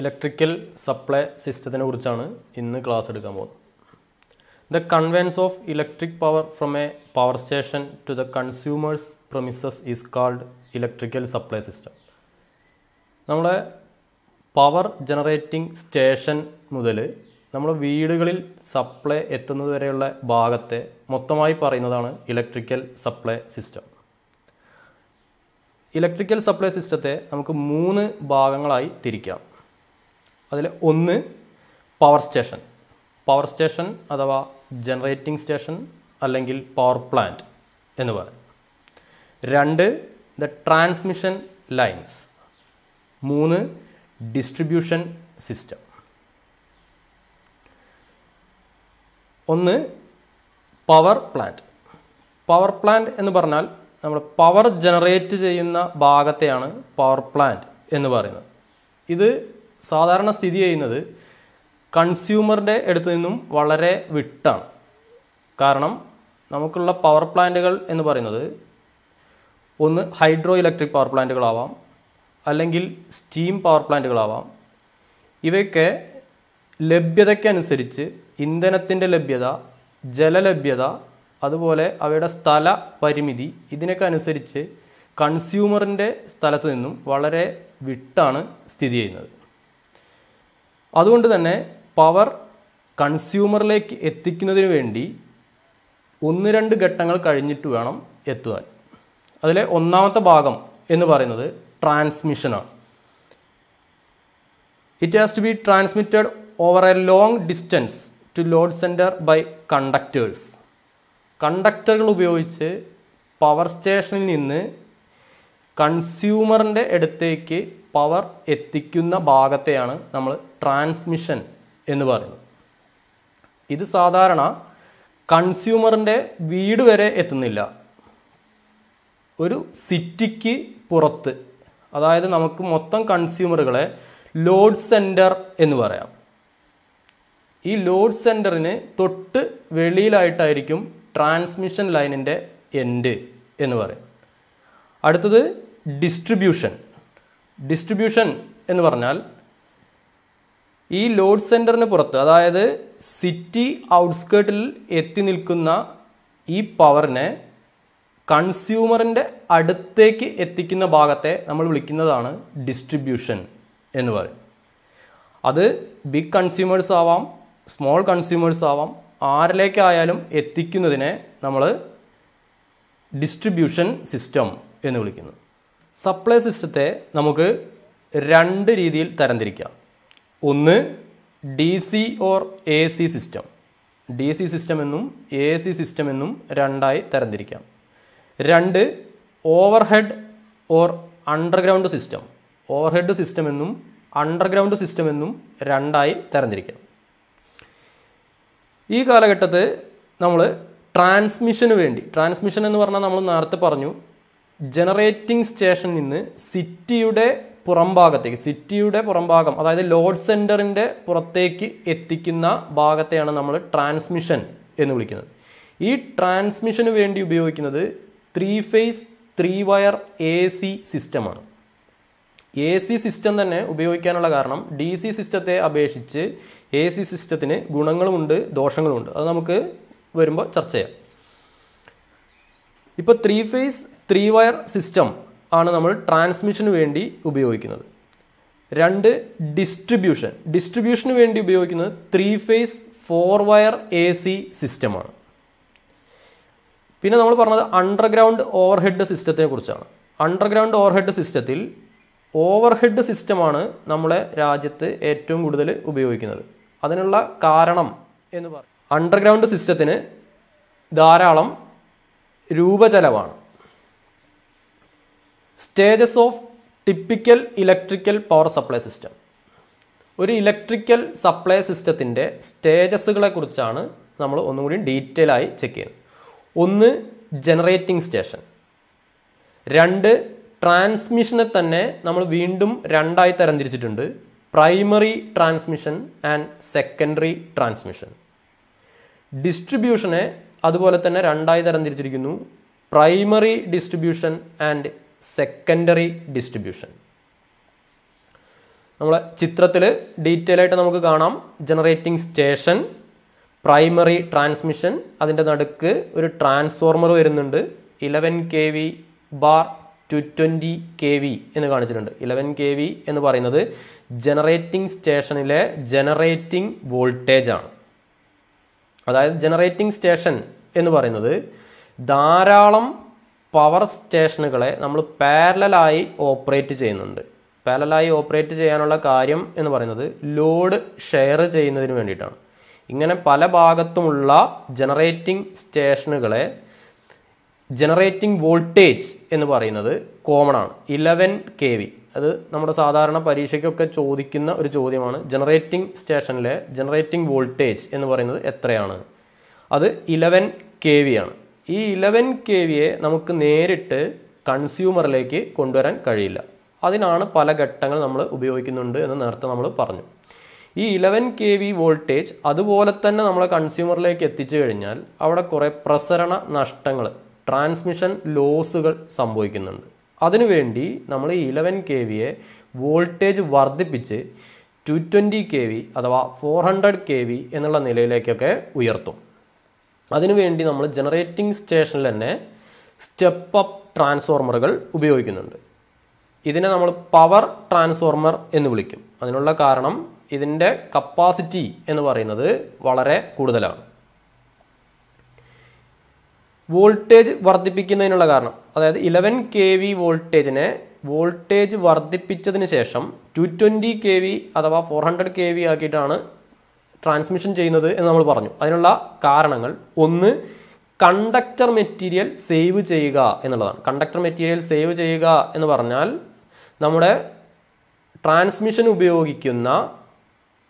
electrical supply സിസ്റ്റത്തിനെ കുറിച്ചാണ് ഇന്ന് class എടുക്കാൻ പോകുന്നത് the conveyance of electric power from a power station to the consumer's premises is called electrical supply system നമ്മളെ power generating station മുതൽ നമ്മുടെ വീടുകളിൽ സപ്ലൈ എത്തുന്നത് വരെയുള്ള ഭാഗത്തെ മൊത്തമായി പറയുന്നതാണ് electrical supply system electrical supply സിസ്റ്റത്തെ നമുക്ക് മൂന്ന് ഭാഗങ്ങളായി തിരിക്കാം അതിൽ ഒന്ന് പവർ സ്റ്റേഷൻ പവർ സ്റ്റേഷൻ അഥവാ ജനറേറ്റിംഗ് സ്റ്റേഷൻ അല്ലെങ്കിൽ പവർ പ്ലാന്റ് എന്ന് പറയും രണ്ട് ദ ട്രാൻസ്മിഷൻ ലൈൻസ് മൂന്ന് ഡിസ്ട്രിബ്യൂഷൻ സിസ്റ്റം ഒന്ന് പവർ പ്ലാന്റ് പവർ പ്ലാന്റ് എന്ന് പറഞ്ഞാൽ നമ്മൾ പവർ ജനറേറ്റ് ചെയ്യുന്ന ഭാഗത്തെയാണ് പവർ പ്ലാന്റ് എന്ന് പറയുന്നത് ഇത് സാധാരണ സ്ഥിതി ചെയ്യുന്നത് കൺസ്യൂമറുടെ അടുത്ത് നിന്നും വളരെ വിട്ടാണ് കാരണം നമുക്കുള്ള പവർ പ്ലാന്റുകൾ എന്ന് പറയുന്നത് ഒന്ന് ഹൈഡ്രോ ഇലക്ട്രിക് പവർ പ്ലാന്റുകളാവാം അല്ലെങ്കിൽ സ്റ്റീം പവർ പ്ലാന്റുകളാവാം ഇവയൊക്കെ ലഭ്യതയ്ക്കനുസരിച്ച് ഇന്ധനത്തിൻ്റെ ലഭ്യത ജലലഭ്യത അതുപോലെ അവയുടെ സ്ഥല പരിമിതി ഇതിനൊക്കെ അനുസരിച്ച് കൺസ്യൂമറിൻ്റെ സ്ഥലത്തു നിന്നും വളരെ വിട്ടാണ് സ്ഥിതി ചെയ്യുന്നത് അതുകൊണ്ട് തന്നെ പവർ കൺസ്യൂമറിലേക്ക് എത്തിക്കുന്നതിന് വേണ്ടി ഒന്ന് രണ്ട് ഘട്ടങ്ങൾ കഴിഞ്ഞിട്ട് വേണം എത്തുവാൻ അതിലെ ഒന്നാമത്തെ ഭാഗം എന്ന് പറയുന്നത് ട്രാൻസ്മിഷനാണ് it has to be transmitted over a long distance to load centre by conductors കണ്ടക്ടറുകൾ ഉപയോഗിച്ച് പവർ സ്റ്റേഷനിൽ നിന്ന് കൺസ്യൂമറിൻ്റെ അടുത്തേക്ക് പവർ എത്തിക്കുന്ന ഭാഗത്തെയാണ് നമ്മൾ ട്രാൻസ്മിഷൻ എന്ന് പറയുന്നത് ഇത് സാധാരണ കൺസ്യൂമറിൻ്റെ വീട് വരെ എത്തുന്നില്ല ഒരു സിറ്റിക്ക് പുറത്ത് അതായത് നമുക്ക് മൊത്തം കൺസ്യൂമറുകളെ ലോഡ് സെൻറ്റർ എന്ന് പറയാം ഈ ലോഡ് സെൻറ്ററിന് തൊട്ട് വെളിയിലായിട്ടായിരിക്കും ട്രാൻസ്മിഷൻ ലൈനിൻ്റെ എൻഡ് എന്ന് പറയും അടുത്തത് ഡിസ്ട്രിബ്യൂഷൻ ഡിസ്ട്രിബ്യൂഷൻ എന്ന് പറഞ്ഞാൽ ഈ ലോഡ് സെൻറ്ററിന് പുറത്ത് അതായത് സിറ്റി ഔട്ട്സ്കേർട്ടിൽ എത്തി നിൽക്കുന്ന ഈ പവറിനെ കൺസ്യൂമറിൻ്റെ അടുത്തേക്ക് എത്തിക്കുന്ന ഭാഗത്തെ നമ്മൾ വിളിക്കുന്നതാണ് ഡിസ്ട്രിബ്യൂഷൻ എന്ന് പറയും അത് ബിഗ് കൺസ്യൂമേഴ്സ് ആവാം സ്മോൾ കൺസ്യൂമേഴ്സ് ആവാം ആരിലേക്കായാലും എത്തിക്കുന്നതിനെ നമ്മൾ ഡിസ്ട്രിബ്യൂഷൻ സിസ്റ്റം എന്ന് വിളിക്കുന്നു സപ്ലൈ സിസ്റ്റത്തെ നമുക്ക് രണ്ട് രീതിയിൽ തരംതിരിക്കാം ഒന്ന് D C or A C system D C system എന്നും എ സി സിസ്റ്റം എന്നും രണ്ടായി തരംതിരിക്കാം രണ്ട് overhead or underground system overhead system എന്നും അണ്ടർഗ്രൗണ്ട് സിസ്റ്റം എന്നും രണ്ടായി തരംതിരിക്കാം ഈ കാലഘട്ടത്ത് നമ്മൾ ട്രാൻസ്മിഷന് വേണ്ടി ട്രാൻസ്മിഷൻ എന്ന് പറഞ്ഞാൽ നമ്മൾ നേരത്തെ പറഞ്ഞു ജനറേറ്റിംഗ് സ്റ്റേഷനിൽ നിന്ന് സിറ്റിയുടെ പുറംഭാഗത്തേക്ക് സിറ്റിയുടെ പുറംഭാഗം അതായത് ലോഡ് സെൻറ്ററിൻ്റെ പുറത്തേക്ക് എത്തിക്കുന്ന ഭാഗത്തെയാണ് നമ്മൾ ട്രാൻസ്മിഷൻ എന്ന് വിളിക്കുന്നത് ഈ ട്രാൻസ്മിഷന് വേണ്ടി ഉപയോഗിക്കുന്നത് three phase three wire A C സിസ്റ്റമാണ് എ സി സിസ്റ്റം തന്നെ ഉപയോഗിക്കാനുള്ള കാരണം ഡി സി സിസ്റ്റത്തെ അപേക്ഷിച്ച് എ സി സിസ്റ്റത്തിന് ഗുണങ്ങളുമുണ്ട് ദോഷങ്ങളുമുണ്ട് അത് നമുക്ക് വരുമ്പോൾ ചർച്ച ചെയ്യാം ഇപ്പോൾ three phase three wire system ആണ് നമ്മൾ ട്രാൻസ്മിഷന് വേണ്ടി ഉപയോഗിക്കുന്നത് രണ്ട് ഡിസ്ട്രിബ്യൂഷൻ ഡിസ്ട്രിബ്യൂഷന് വേണ്ടി ഉപയോഗിക്കുന്നത് three phase four wire A C സിസ്റ്റമാണ് പിന്നെ നമ്മൾ പറഞ്ഞത് അണ്ടർഗ്രൗണ്ട് ഓവർഹെഡ് സിസ്റ്റത്തെ കുറിച്ചാണ് അണ്ടർഗ്രൗണ്ട് ഓവർഹെഡ് സിസ്റ്റത്തിൽ ഓവർഹെഡ് സിസ്റ്റമാണ് നമ്മളെ രാജ്യത്ത് ഏറ്റവും കൂടുതൽ ഉപയോഗിക്കുന്നത് അതിനുള്ള കാരണം എന്ന് പറയും അണ്ടർഗ്രൗണ്ട് സിസ്റ്റത്തിന് ധാരാളം രൂപചെലവാണ് stages of typical electrical power supply system ഒരു ഇലക്ട്രിക്കൽ സപ്ലൈ സിസ്റ്റത്തിൻ്റെ സ്റ്റേജസുകളെ കുറിച്ചാണ് നമ്മൾ ഒന്നും കൂടി ഡീറ്റെയിൽ ആയി ചെക്ക് ചെയ്യുന്നത് ഒന്ന് ജനറേറ്റിംഗ് സ്റ്റേഷൻ രണ്ട് ട്രാൻസ്മിഷനെ തന്നെ നമ്മൾ വീണ്ടും രണ്ടായി തരംതിരിച്ചിട്ടുണ്ട് primary transmission and secondary transmission ഡിസ്ട്രിബ്യൂഷനെ അതുപോലെ തന്നെ രണ്ടായി തരംതിരിച്ചിരിക്കുന്നു primary distribution and secondary distribution നമ്മളെ ചിത്രത്തിൽ ഡീറ്റെയിൽ ആയിട്ട് നമുക്ക് കാണാം ജനറേറ്റിംഗ് സ്റ്റേഷൻ പ്രൈമറി ട്രാൻസ്മിഷൻ അതിൻ്റെ നടുക്ക് ഒരു ട്രാൻസ്ഫോർമർ വരുന്നുണ്ട് eleven K V bar two twenty K V എന്ന് കാണിച്ചിട്ടുണ്ട് ഇലവൻ കെ വി എന്ന് പറയുന്നത് ജനറേറ്റിംഗ് സ്റ്റേഷനിലെ ജനറേറ്റിംഗ് വോൾട്ടേജ് ആണ് അതായത് ജനറേറ്റിംഗ് സ്റ്റേഷൻ എന്ന് പറയുന്നത് ധാരാളം പവർ സ്റ്റേഷനുകളെ നമ്മൾ പാരലായി ഓപ്പറേറ്റ് ചെയ്യുന്നുണ്ട് പാരലായി ഓപ്പറേറ്റ് ചെയ്യാനുള്ള കാര്യം എന്ന് പറയുന്നത് ലോഡ് ഷെയർ ചെയ്യുന്നതിന് വേണ്ടിയിട്ടാണ് ഇങ്ങനെ പല ഭാഗത്തുമുള്ള ജനറേറ്റിംഗ് സ്റ്റേഷനുകളെ ജനറേറ്റിംഗ് വോൾട്ടേജ് എന്ന് പറയുന്നത് കോമൺ ആണ് ഇലവൻ കെ വി അത് നമ്മുടെ സാധാരണ പരീക്ഷയ്ക്കൊക്കെ ചോദിക്കുന്ന ഒരു ചോദ്യമാണ് ജനറേറ്റിംഗ് സ്റ്റേഷനിലെ ജനറേറ്റിംഗ് വോൾട്ടേജ് എന്ന് പറയുന്നത് എത്രയാണ് അത് ഇലവൻ കെ വി ആണ് ഈ ഇലവൻ കെ വിയെ നമുക്ക് നേരിട്ട് കൺസ്യൂമറിലേക്ക് കൊണ്ടുവരാൻ കഴിയില്ല അതിനാണ് പല ഘട്ടങ്ങൾ നമ്മൾ ഉപയോഗിക്കുന്നുണ്ട് എന്ന് നേരത്തെ നമ്മൾ പറഞ്ഞു ഈ ഇലവൻ കെ വി വോൾട്ടേജ് അതുപോലെ തന്നെ നമ്മൾ കൺസ്യൂമറിലേക്ക് എത്തിച്ചു കഴിഞ്ഞാൽ അവിടെ കുറേ പ്രസരണ നഷ്ടങ്ങൾ ട്രാൻസ്മിഷൻ ലോസുകൾ സംഭവിക്കുന്നുണ്ട് അതിനുവേണ്ടി നമ്മൾ ഈ ഇലവൻ കെ വിയെ വോൾട്ടേജ് വർദ്ധിപ്പിച്ച് ടു ട്വൻറ്റി കെ വി അഥവാ ഫോർ ഹൺഡ്രഡ് കെ വി എന്നുള്ള നിലയിലേക്കൊക്കെ ഉയർത്തും അതിനുവേണ്ടി നമ്മൾ ജനറേറ്റിംഗ് സ്റ്റേഷനിൽ തന്നെ സ്റ്റെപ്പ് അപ്പ് ട്രാൻസ്ഫോർമറുകൾ ഉപയോഗിക്കുന്നുണ്ട് ഇതിനെ നമ്മൾ പവർ ട്രാൻസ്ഫോർമർ എന്ന് വിളിക്കും അതിനുള്ള കാരണം ഇതിൻ്റെ കപ്പാസിറ്റി എന്ന് പറയുന്നത് വളരെ കൂടുതലാണ് വോൾട്ടേജ് വർദ്ധിപ്പിക്കുന്നതിനുള്ള കാരണം അതായത് ഇലവൻ കെ വി വോൾട്ടേജിനെ വോൾട്ടേജ് വർദ്ധിപ്പിച്ചതിന് ശേഷം ടു ട്വൻറ്റി കെ വി അഥവാ ഫോർ ഹൺഡ്രഡ് കെ വി ആക്കിയിട്ടാണ് ട്രാൻസ്മിഷൻ ചെയ്യുന്നത് എന്ന് നമ്മൾ പറഞ്ഞു അതിനുള്ള കാരണങ്ങൾ ഒന്ന് കണ്ടക്ടർ മെറ്റീരിയൽ സേവ് ചെയ്യുക എന്നുള്ളതാണ് കണ്ടക്ടർ മെറ്റീരിയൽ സേവ് ചെയ്യുക എന്ന് പറഞ്ഞാൽ നമ്മുടെ ട്രാൻസ്മിഷൻ ഉപയോഗിക്കുന്ന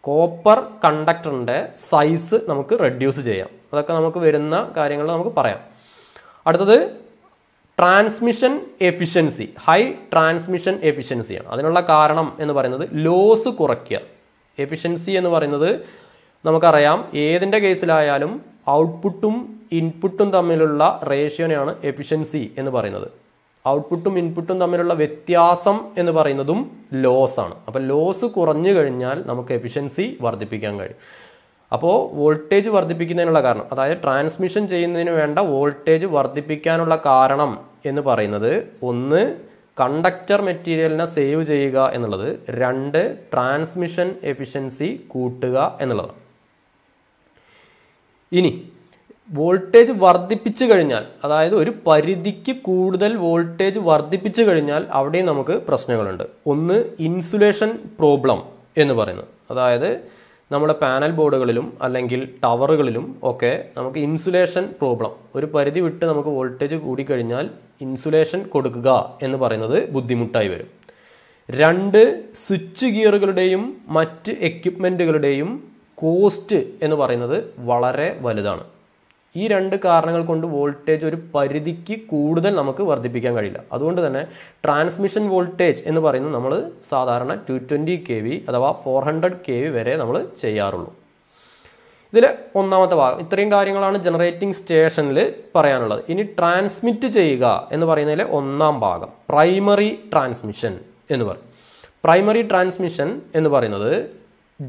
കോപ്പർ കണ്ടക്ടറിൻ്റെ സൈസ് നമുക്ക് റെഡ്യൂസ് ചെയ്യാം അതൊക്കെ നമുക്ക് വരുന്ന കാര്യങ്ങൾ നമുക്ക് പറയാം അടുത്തത് ട്രാൻസ്മിഷൻ എഫിഷ്യൻസി ഹൈ ട്രാൻസ്മിഷൻ എഫിഷ്യൻസിയാണ് അതിനുള്ള കാരണം എന്ന് പറയുന്നത് ലോസ് കുറയ്ക്കുക എഫിഷ്യൻസി എന്ന് പറയുന്നത് നമുക്കറിയാം ഏതിൻ്റെ കേസിലായാലും ഔട്ട്പുട്ടും ഇൻപുട്ടും തമ്മിലുള്ള റേഷ്യോനെയാണ് എഫിഷ്യൻസി എന്ന് പറയുന്നത് ഔട്ട്പുട്ടും ഇൻപുട്ടും തമ്മിലുള്ള വ്യത്യാസം എന്ന് പറയുന്നതും ലോസ് ആണ് അപ്പോൾ ലോസ് കുറഞ്ഞു കഴിഞ്ഞാൽ നമുക്ക് എഫിഷ്യൻസി വർദ്ധിപ്പിക്കാൻ കഴിയും അപ്പോൾ വോൾട്ടേജ് വർദ്ധിപ്പിക്കുന്നതിനുള്ള കാരണം അതായത് ട്രാൻസ്മിഷൻ ചെയ്യുന്നതിന് വേണ്ട വോൾട്ടേജ് വർദ്ധിപ്പിക്കാനുള്ള കാരണം എന്ന് പറയുന്നത് ഒന്ന് കണ്ടക്ടർ മെറ്റീരിയലിനെ സേവ് ചെയ്യുക എന്നുള്ളത് രണ്ട് ട്രാൻസ്മിഷൻ എഫിഷ്യൻസി കൂട്ടുക എന്നുള്ളതാണ് ഇനി വോൾട്ടേജ് വർദ്ധിപ്പിച്ചു കഴിഞ്ഞാൽ അതായത് ഒരു പരിധിക്ക് കൂടുതൽ വോൾട്ടേജ് വർദ്ധിപ്പിച്ചു കഴിഞ്ഞാൽ അവിടെയും നമുക്ക് പ്രശ്നങ്ങളുണ്ട് ഒന്ന് ഇൻസുലേഷൻ പ്രോബ്ലം എന്ന് പറയുന്നത് അതായത് നമ്മുടെ പാനൽ ബോർഡുകളിലും അല്ലെങ്കിൽ ടവറുകളിലും ഒക്കെ നമുക്ക് ഇൻസുലേഷൻ പ്രോബ്ലം ഒരു പരിധി വിട്ട് നമുക്ക് വോൾട്ടേജ് കൂടിക്കഴിഞ്ഞാൽ ഇൻസുലേഷൻ കൊടുക്കുക എന്ന് പറയുന്നത് ബുദ്ധിമുട്ടായി വരും രണ്ട് സ്വിച്ച് ഗിയറുകളുടെയും മറ്റ് എക്യുപ്മെൻറ്റുകളുടെയും കോസ്റ്റ് എന്ന് പറയുന്നത് വളരെ വലുതാണ് ഈ രണ്ട് കാരണങ്ങൾ കൊണ്ട് വോൾട്ടേജ് ഒരു പരിധിക്ക് കൂടുതൽ നമുക്ക് വർദ്ധിപ്പിക്കാൻ കഴിയില്ല അതുകൊണ്ട് തന്നെ ട്രാൻസ്മിഷൻ വോൾട്ടേജ് എന്ന് പറയുന്നത് നമ്മൾ സാധാരണ ടു ട്വൻറ്റി കെ വി അഥവാ ഫോർ ഹൺഡ്രഡ് കെ വി വരെ നമ്മൾ ചെയ്യാറുള്ളൂ ഇതിൽ ഒന്നാമത്തെ ഭാഗം ഇത്രയും കാര്യങ്ങളാണ് ജനറേറ്റിംഗ് സ്റ്റേഷനിൽ പറയാനുള്ളത് ഇനി ട്രാൻസ്മിറ്റ് ചെയ്യുക എന്ന് പറയുന്നതിലെ ഒന്നാം ഭാഗം പ്രൈമറി ട്രാൻസ്മിഷൻ എന്ന് പറയും പ്രൈമറി ട്രാൻസ്മിഷൻ എന്ന് പറയുന്നത്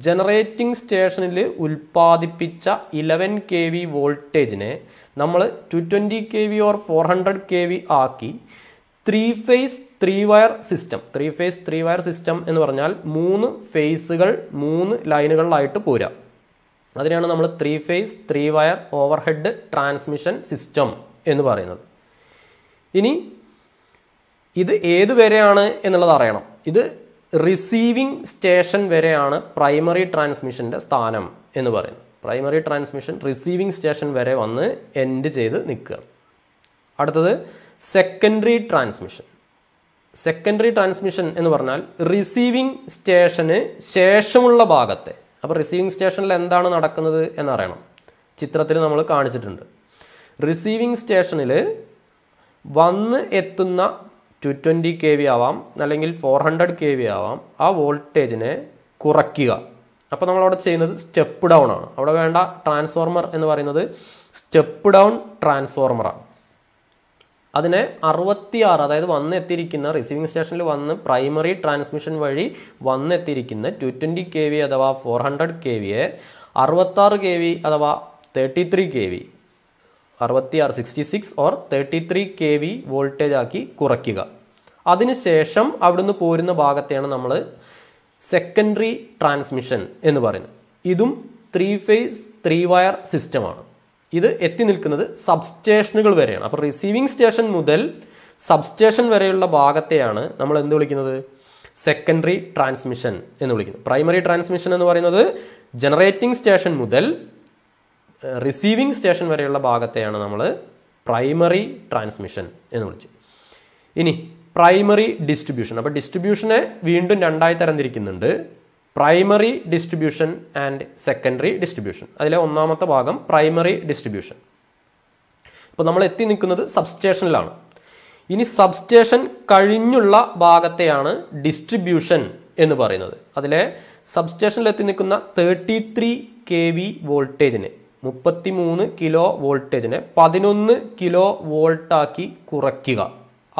ജനറേറ്റിംഗ് സ്റ്റേഷനിൽ ഉൽപ്പാദിപ്പിച്ച ഇലവൻ കെ വി വോൾട്ടേജിനെ നമ്മൾ two twenty K V or four hundred K V ആക്കി three phase three wire system three phase three wire system എന്ന് പറഞ്ഞാൽ മൂന്ന് ഫേസുകൾ മൂന്ന് ലൈനുകളിലായിട്ട് പോരാ അതിനാണ് നമ്മൾ three phase three wire overhead transmission system എന്ന് പറയുന്നത് ഇനി ഇത് ഏതുവരെയാണ് എന്നുള്ളത് അറിയണം ഇത് റിസീവിംഗ് സ്റ്റേഷൻ വരെയാണ് പ്രൈമറി ട്രാൻസ്മിഷൻ്റെ സ്ഥാനം എന്ന് പറയുന്നത് പ്രൈമറി ട്രാൻസ്മിഷൻ റിസീവിംഗ് സ്റ്റേഷൻ വരെ വന്ന് എൻഡ് ചെയ്ത് നിൽക്കുക അടുത്തത് സെക്കൻഡറി ട്രാൻസ്മിഷൻ സെക്കൻഡറി ട്രാൻസ്മിഷൻ എന്ന് പറഞ്ഞാൽ റിസീവിംഗ് സ്റ്റേഷന് ശേഷമുള്ള ഭാഗത്തെ അപ്പോൾ റിസീവിംഗ് സ്റ്റേഷനിൽ എന്താണ് നടക്കുന്നത് എന്നറിയണം ചിത്രത്തിൽ നമ്മൾ കാണിച്ചിട്ടുണ്ട് റിസീവിംഗ് സ്റ്റേഷനിൽ വന്ന് എത്തുന്ന ടു ട്വൻറ്റി കെ വി ആവാം അല്ലെങ്കിൽ ഫോർ ഹൺഡ്രഡ് കെ വി ആവാം ആ വോൾട്ടേജിനെ കുറയ്ക്കുക അപ്പോൾ നമ്മളവിടെ ചെയ്യുന്നത് സ്റ്റെപ്പ് ഡൗൺ ആണ് അവിടെ വേണ്ട ട്രാൻസ്ഫോർമർ എന്ന് പറയുന്നത് സ്റ്റെപ്പ് ഡൗൺ ട്രാൻസ്ഫോർമറാണ് അതിനെ അറുപത്തിയാറ് അതായത് വന്നെത്തിയിരിക്കുന്ന റിസീവിംഗ് സ്റ്റേഷനിൽ വന്ന് പ്രൈമറി ട്രാൻസ്മിഷൻ വഴി വന്നെത്തിയിരിക്കുന്ന ടു ട്വൻറ്റി കെ വി അഥവാ ഫോർ ഹൺഡ്രഡ് കെ വിയെ അറുപത്താറ് കെ വി അഥവാ തേർട്ടി ത്രീ കെ വി അറുപത്തി ആറ് sixty six or thirty three K V voltage ആക്കി കുറയ്ക്കുക അതിനുശേഷം അവിടുന്ന് പോരുന്ന ഭാഗത്തെയാണ് നമ്മൾ സെക്കൻഡറി ട്രാൻസ്മിഷൻ എന്ന് പറയുന്നത് ഇതും ത്രീ ഫേസ് ത്രീ വയർ സിസ്റ്റമാണ് ഇത് എത്തി നിൽക്കുന്നത് സബ്സ്റ്റേഷനുകൾ വരെയാണ് അപ്പോൾ റിസീവിംഗ് സ്റ്റേഷൻ മുതൽ സബ്സ്റ്റേഷൻ വരെയുള്ള ഭാഗത്തെയാണ് നമ്മൾ എന്ത് വിളിക്കുന്നത് സെക്കൻഡറി ട്രാൻസ്മിഷൻ എന്ന് വിളിക്കുന്നത് പ്രൈമറി ട്രാൻസ്മിഷൻ എന്ന് പറയുന്നത് ജനറേറ്റിംഗ് സ്റ്റേഷൻ മുതൽ റിസീവിംഗ് സ്റ്റേഷൻ വരെയുള്ള ഭാഗത്തെയാണ് നമ്മൾ പ്രൈമറി ട്രാൻസ്മിഷൻ എന്ന് വിളിച്ചത് ഇനി പ്രൈമറി ഡിസ്ട്രിബ്യൂഷൻ അപ്പോൾ ഡിസ്ട്രിബ്യൂഷനെ വീണ്ടും രണ്ടായി തരംതിരിക്കുന്നുണ്ട് primary distribution and secondary distribution അതിലെ ഒന്നാമത്തെ ഭാഗം പ്രൈമറി ഡിസ്ട്രിബ്യൂഷൻ ഇപ്പോൾ നമ്മൾ എത്തി നിൽക്കുന്നത് സബ്സ്റ്റേഷനിലാണ് ഇനി സബ്സ്റ്റേഷൻ കഴിഞ്ഞുള്ള ഭാഗത്തെയാണ് ഡിസ്ട്രിബ്യൂഷൻ എന്ന് പറയുന്നത് അതിലെ എത്തി നിൽക്കുന്ന തേർട്ടി ത്രീ കെ വി വോൾട്ടേജിനെ മൂന്ന് കിലോ വോൾട്ടേജിനെ പതിനൊന്ന് കിലോ വോൾട്ടാക്കി കുറയ്ക്കുക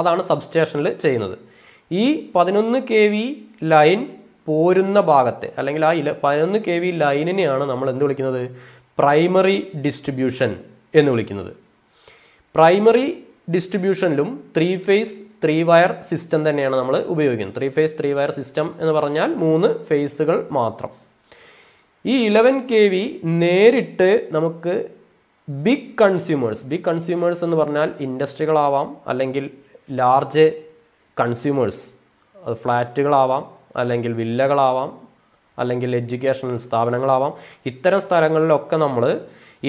അതാണ് സബ്സ്റ്റേഷനിൽ ചെയ്യുന്നത് ഈ പതിനൊന്ന് കെ വി ലൈൻ പോരുന്ന ഭാഗത്തെ അല്ലെങ്കിൽ ആ ഇല പതിനൊന്ന് കെ വി ലൈനിനെയാണ് നമ്മൾ എന്ത് വിളിക്കുന്നത് പ്രൈമറി ഡിസ്ട്രിബ്യൂഷൻ എന്ന് വിളിക്കുന്നത് പ്രൈമറി ഡിസ്ട്രിബ്യൂഷനിലും three phase three wire system തന്നെയാണ് നമ്മൾ ഉപയോഗിക്കുന്നത് three phase three wire system എന്ന് പറഞ്ഞാൽ മൂന്ന് ഫേസുകൾ മാത്രം ഈ ഇലവൻ കെ വി നേരിട്ട് നമുക്ക് ബിഗ് കൺസ്യൂമേഴ്സ് ബിഗ് കൺസ്യൂമേഴ്സ് എന്ന് പറഞ്ഞാൽ ഇൻഡസ്ട്രികളാവാം അല്ലെങ്കിൽ ലാർജ് കൺസ്യൂമേഴ്സ് അത് ഫ്ലാറ്റുകളാവാം അല്ലെങ്കിൽ വില്ലകളാവാം അല്ലെങ്കിൽ എഡ്യൂക്കേഷണൽ സ്ഥാപനങ്ങളാവാം ഇത്തരം സ്ഥലങ്ങളിലൊക്കെ നമ്മൾ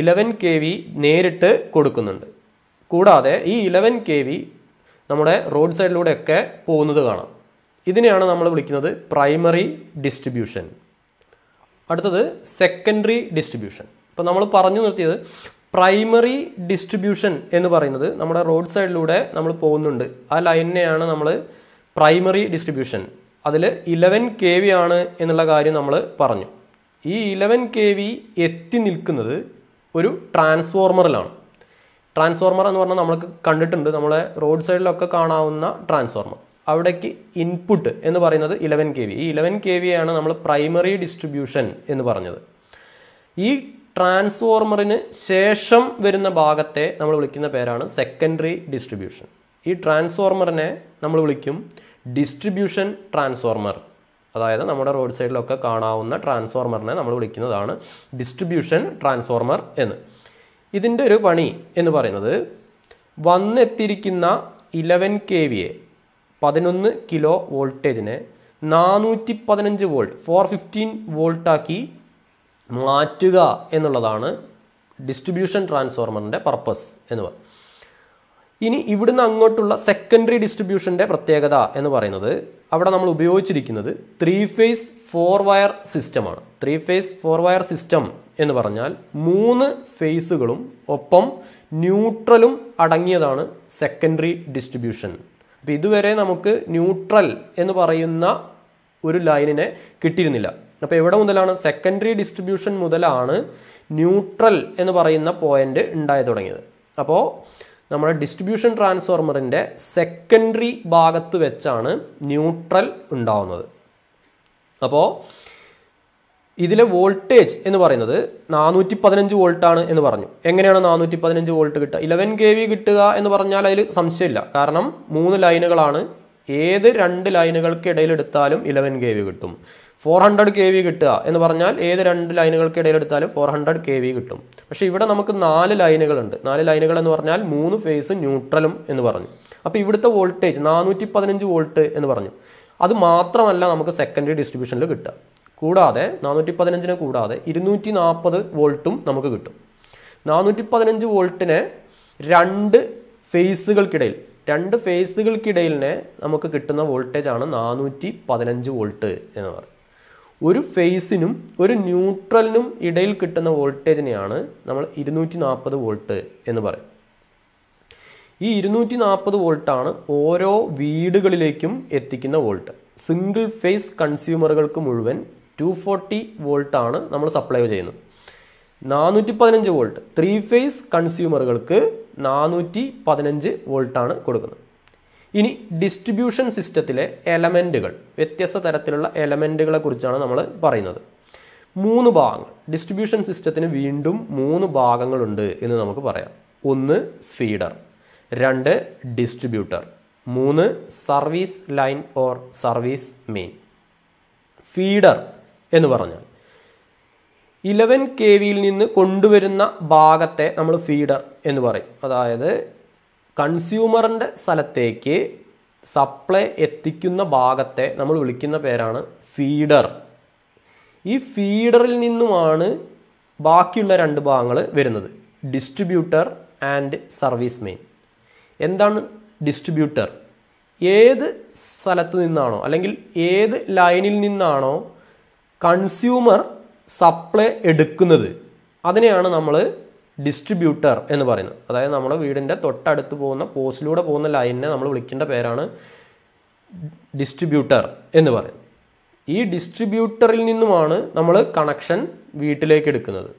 ഇലവൻ കെ വി നേരിട്ട് കൊടുക്കുന്നുണ്ട് കൂടാതെ ഈ ഇലവൻ കെ വി നമ്മുടെ റോഡ് സൈഡിലൂടെയൊക്കെ പോകുന്നത് കാണാം ഇതിനെയാണ് നമ്മൾ വിളിക്കുന്നത് പ്രൈമറി ഡിസ്ട്രിബ്യൂഷൻ അടുത്തത് സെക്കൻഡറി ഡിസ്ട്രിബ്യൂഷൻ ഇപ്പോൾ നമ്മൾ പറഞ്ഞു നിർത്തിയത് പ്രൈമറി ഡിസ്ട്രിബ്യൂഷൻ എന്ന് പറയുന്നത് നമ്മുടെ റോഡ് സൈഡിലൂടെ നമ്മൾ പോകുന്നുണ്ട് ആ ലൈനിനെയാണ് നമ്മൾ പ്രൈമറി ഡിസ്ട്രിബ്യൂഷൻ അതിൽ ഇലവൻ കെ വി ആണ് എന്നുള്ള കാര്യം നമ്മൾ പറഞ്ഞു ഈ ഇലവൻ കെ വി എത്തി നിൽക്കുന്നത് ഒരു ട്രാൻസ്ഫോർമറിലാണ് ട്രാൻസ്ഫോർമർ എന്ന് പറഞ്ഞാൽ നമ്മൾക്ക് കണ്ടിട്ടുണ്ട് നമ്മളെ റോഡ് സൈഡിലൊക്കെ കാണാവുന്ന ട്രാൻസ്ഫോർമർ അവിടേക്ക് ഇൻപുട്ട് എന്ന് പറയുന്നത് ഇലവൻ കെ വി ഈ ഇലവൻ കെ വി ആണ് നമ്മൾ പ്രൈമറി ഡിസ്ട്രിബ്യൂഷൻ എന്ന് പറഞ്ഞത് ഈ ട്രാൻസ്ഫോർമറിന് ശേഷം വരുന്ന ഭാഗത്തെ നമ്മൾ വിളിക്കുന്ന പേരാണ് സെക്കൻഡറി ഡിസ്ട്രിബ്യൂഷൻ ഈ ട്രാൻസ്ഫോർമറിനെ നമ്മൾ വിളിക്കും ഡിസ്ട്രിബ്യൂഷൻ ട്രാൻസ്ഫോർമർ അതായത് നമ്മുടെ റോഡ് സൈഡിലൊക്കെ കാണാവുന്ന ട്രാൻസ്ഫോർമറിനെ നമ്മൾ വിളിക്കുന്നതാണ് ഡിസ്ട്രിബ്യൂഷൻ ട്രാൻസ്ഫോർമർ എന്ന് ഇതിൻ്റെ ഒരു പണി എന്ന് പറയുന്നത് വന്നെത്തിയിരിക്കുന്ന ഇലവൻ കെ വിയെ പതിനൊന്ന് കിലോ വോൾട്ടേജിനെ നാനൂറ്റി പതിനഞ്ച് വോൾട്ട് ഫോർ ഫിഫ്റ്റീൻ വോൾട്ടാക്കി മാറ്റുക എന്നുള്ളതാണ് ഡിസ്ട്രിബ്യൂഷൻ ട്രാൻസ്ഫോർമറിൻ്റെ പർപ്പസ് എന്ന് ഇനി ഇവിടുന്ന് അങ്ങോട്ടുള്ള സെക്കൻഡറി ഡിസ്ട്രിബ്യൂഷൻ്റെ പ്രത്യേകത എന്ന് പറയുന്നത് അവിടെ നമ്മൾ ഉപയോഗിച്ചിരിക്കുന്നത് ത്രീ ഫേസ് ഫോർ വയർ സിസ്റ്റമാണ് three phase four wire system എന്ന് പറഞ്ഞാൽ മൂന്ന് ഫേസുകളും ഒപ്പം ന്യൂട്രലും അടങ്ങിയതാണ് സെക്കൻഡറി ഡിസ്ട്രിബ്യൂഷൻ അപ്പോൾ ഇതുവരെ നമുക്ക് ന്യൂട്രൽ എന്ന് പറയുന്ന ഒരു ലൈനിനെ കിട്ടിയിരുന്നില്ല അപ്പോൾ എവിടെ മുതലാണ് സെക്കൻഡറി ഡിസ്ട്രിബ്യൂഷൻ മുതലാണ് ന്യൂട്രൽ എന്ന് പറയുന്ന പോയിന്റ് ഉണ്ടായി തുടങ്ങിയത് അപ്പോൾ നമ്മുടെ ഡിസ്ട്രിബ്യൂഷൻ ട്രാൻസ്ഫോർമറിൻ്റെ സെക്കൻഡറി ഭാഗത്ത് വെച്ചാണ് ന്യൂട്രൽ ഉണ്ടാവുന്നത് അപ്പോൾ ഇതിലെ വോൾട്ടേജ് എന്ന് പറയുന്നത് നാനൂറ്റി പതിനഞ്ച് വോൾട്ട് ആണ് എന്ന് പറഞ്ഞു എങ്ങനെയാണ് നാനൂറ്റി പതിനഞ്ച് വോൾട്ട് കിട്ടുക ഇലവൻ കെ വി കിട്ടുക എന്ന് പറഞ്ഞാൽ അതിൽ സംശയമില്ല കാരണം മൂന്ന് ലൈനുകളാണ് ഏത് രണ്ട് ലൈനുകൾക്ക് ഇടയിലെടുത്താലും ഇലവൻ കെ വി കിട്ടും ഫോർ ഹൺഡ്രഡ് കെ വി കിട്ടുക എന്ന് പറഞ്ഞാൽ ഏത് രണ്ട് ലൈനുകൾക്ക് ഇടയിലെടുത്താലും ഫോർ ഹൺഡ്രഡ് കെ വി കിട്ടും പക്ഷേ ഇവിടെ നമുക്ക് നാല് ലൈനുകളുണ്ട് നാല് ലൈനുകൾ എന്ന് പറഞ്ഞാൽ മൂന്ന് ഫേസ് ന്യൂട്രലും എന്ന് പറഞ്ഞു അപ്പോൾ ഇവിടുത്തെ വോൾട്ടേജ് നാനൂറ്റി പതിനഞ്ച് വോൾട്ട് എന്ന് പറഞ്ഞു അത് മാത്രമല്ല നമുക്ക് സെക്കൻഡറി ഡിസ്ട്രിബ്യൂഷനിൽ കിട്ടുക കൂടാതെ നാനൂറ്റി പതിനഞ്ചിനെ കൂടാതെ ഇരുന്നൂറ്റി നാൽപ്പത് വോൾട്ടും നമുക്ക് കിട്ടും നാനൂറ്റി പതിനഞ്ച് വോൾട്ടിനെ രണ്ട് ഫേസുകൾക്കിടയിൽ രണ്ട് ഫേസുകൾക്കിടയിലിനെ നമുക്ക് കിട്ടുന്ന ആണ് നാനൂറ്റി പതിനഞ്ച് വോൾട്ട് എന്ന് പറയും ഒരു ഫേസിനും ഒരു ന്യൂട്രലിനും ഇടയിൽ കിട്ടുന്ന വോൾട്ടേജിനെയാണ് നമ്മൾ ഇരുന്നൂറ്റി നാൽപ്പത് വോൾട്ട് എന്ന് പറയും ഈ ഇരുന്നൂറ്റി നാൽപ്പത് വോൾട്ടാണ് ഓരോ വീടുകളിലേക്കും എത്തിക്കുന്ന വോൾട്ട് സിംഗിൾ ഫേസ് കൺസ്യൂമറുകൾക്ക് മുഴുവൻ ടു ഫോർട്ടി വോൾട്ടാണ് നമ്മൾ സപ്ലൈ ചെയ്യുന്നത് നാനൂറ്റി പതിനഞ്ച് വോൾട്ട് ത്രീ ഫേസ് കൺസ്യൂമറുകൾക്ക് നാനൂറ്റി പതിനഞ്ച് വോൾട്ടാണ് കൊടുക്കുന്നത് ഇനി ഡിസ്ട്രിബ്യൂഷൻ സിസ്റ്റത്തിലെ എലമെൻറ്റുകൾ വ്യത്യസ്ത തരത്തിലുള്ള എലമെൻറ്റുകളെ കുറിച്ചാണ് നമ്മൾ പറയുന്നത് മൂന്ന് ഭാഗങ്ങൾ ഡിസ്ട്രിബ്യൂഷൻ സിസ്റ്റത്തിന് വീണ്ടും മൂന്ന് ഭാഗങ്ങളുണ്ട് എന്ന് നമുക്ക് പറയാം ഒന്ന് ഫീഡർ രണ്ട് ഡിസ്ട്രിബ്യൂട്ടർ മൂന്ന് service line or service main feeder എന്ന് പറഞ്ഞാൽ ഇലവൻ കെ വിയിൽ നിന്ന് കൊണ്ടുവരുന്ന ഭാഗത്തെ നമ്മൾ ഫീഡർ എന്ന് പറയും അതായത് കൺസ്യൂമറിൻ്റെ സ്ഥലത്തേക്ക് സപ്ലൈ എത്തിക്കുന്ന ഭാഗത്തെ നമ്മൾ വിളിക്കുന്ന പേരാണ് ഫീഡർ ഈ ഫീഡറിൽ നിന്നുമാണ് ബാക്കിയുള്ള രണ്ട് ഭാഗങ്ങൾ വരുന്നത് ഡിസ്ട്രിബ്യൂട്ടർ ആൻഡ് സർവീസ് മെയിൻ എന്താണ് ഡിസ്ട്രിബ്യൂട്ടർ ഏത് സ്ഥലത്ത് നിന്നാണോ അല്ലെങ്കിൽ ഏത് ലൈനിൽ നിന്നാണോ കൺസ്യൂമർ സപ്ലൈ എടുക്കുന്നത് അതിനെയാണ് നമ്മൾ ഡിസ്ട്രിബ്യൂട്ടർ എന്ന് പറയുന്നത് അതായത് നമ്മുടെ വീടിൻ്റെ തൊട്ടടുത്ത് പോകുന്ന പോസ്റ്റിലൂടെ പോകുന്ന ലൈനിനെ നമ്മൾ വിളിക്കേണ്ട പേരാണ് ഡിസ്ട്രിബ്യൂട്ടർ എന്ന് പറയുന്നത് ഈ ഡിസ്ട്രിബ്യൂട്ടറിൽ നിന്നുമാണ് നമ്മൾ കണക്ഷൻ വീട്ടിലേക്ക് എടുക്കുന്നത്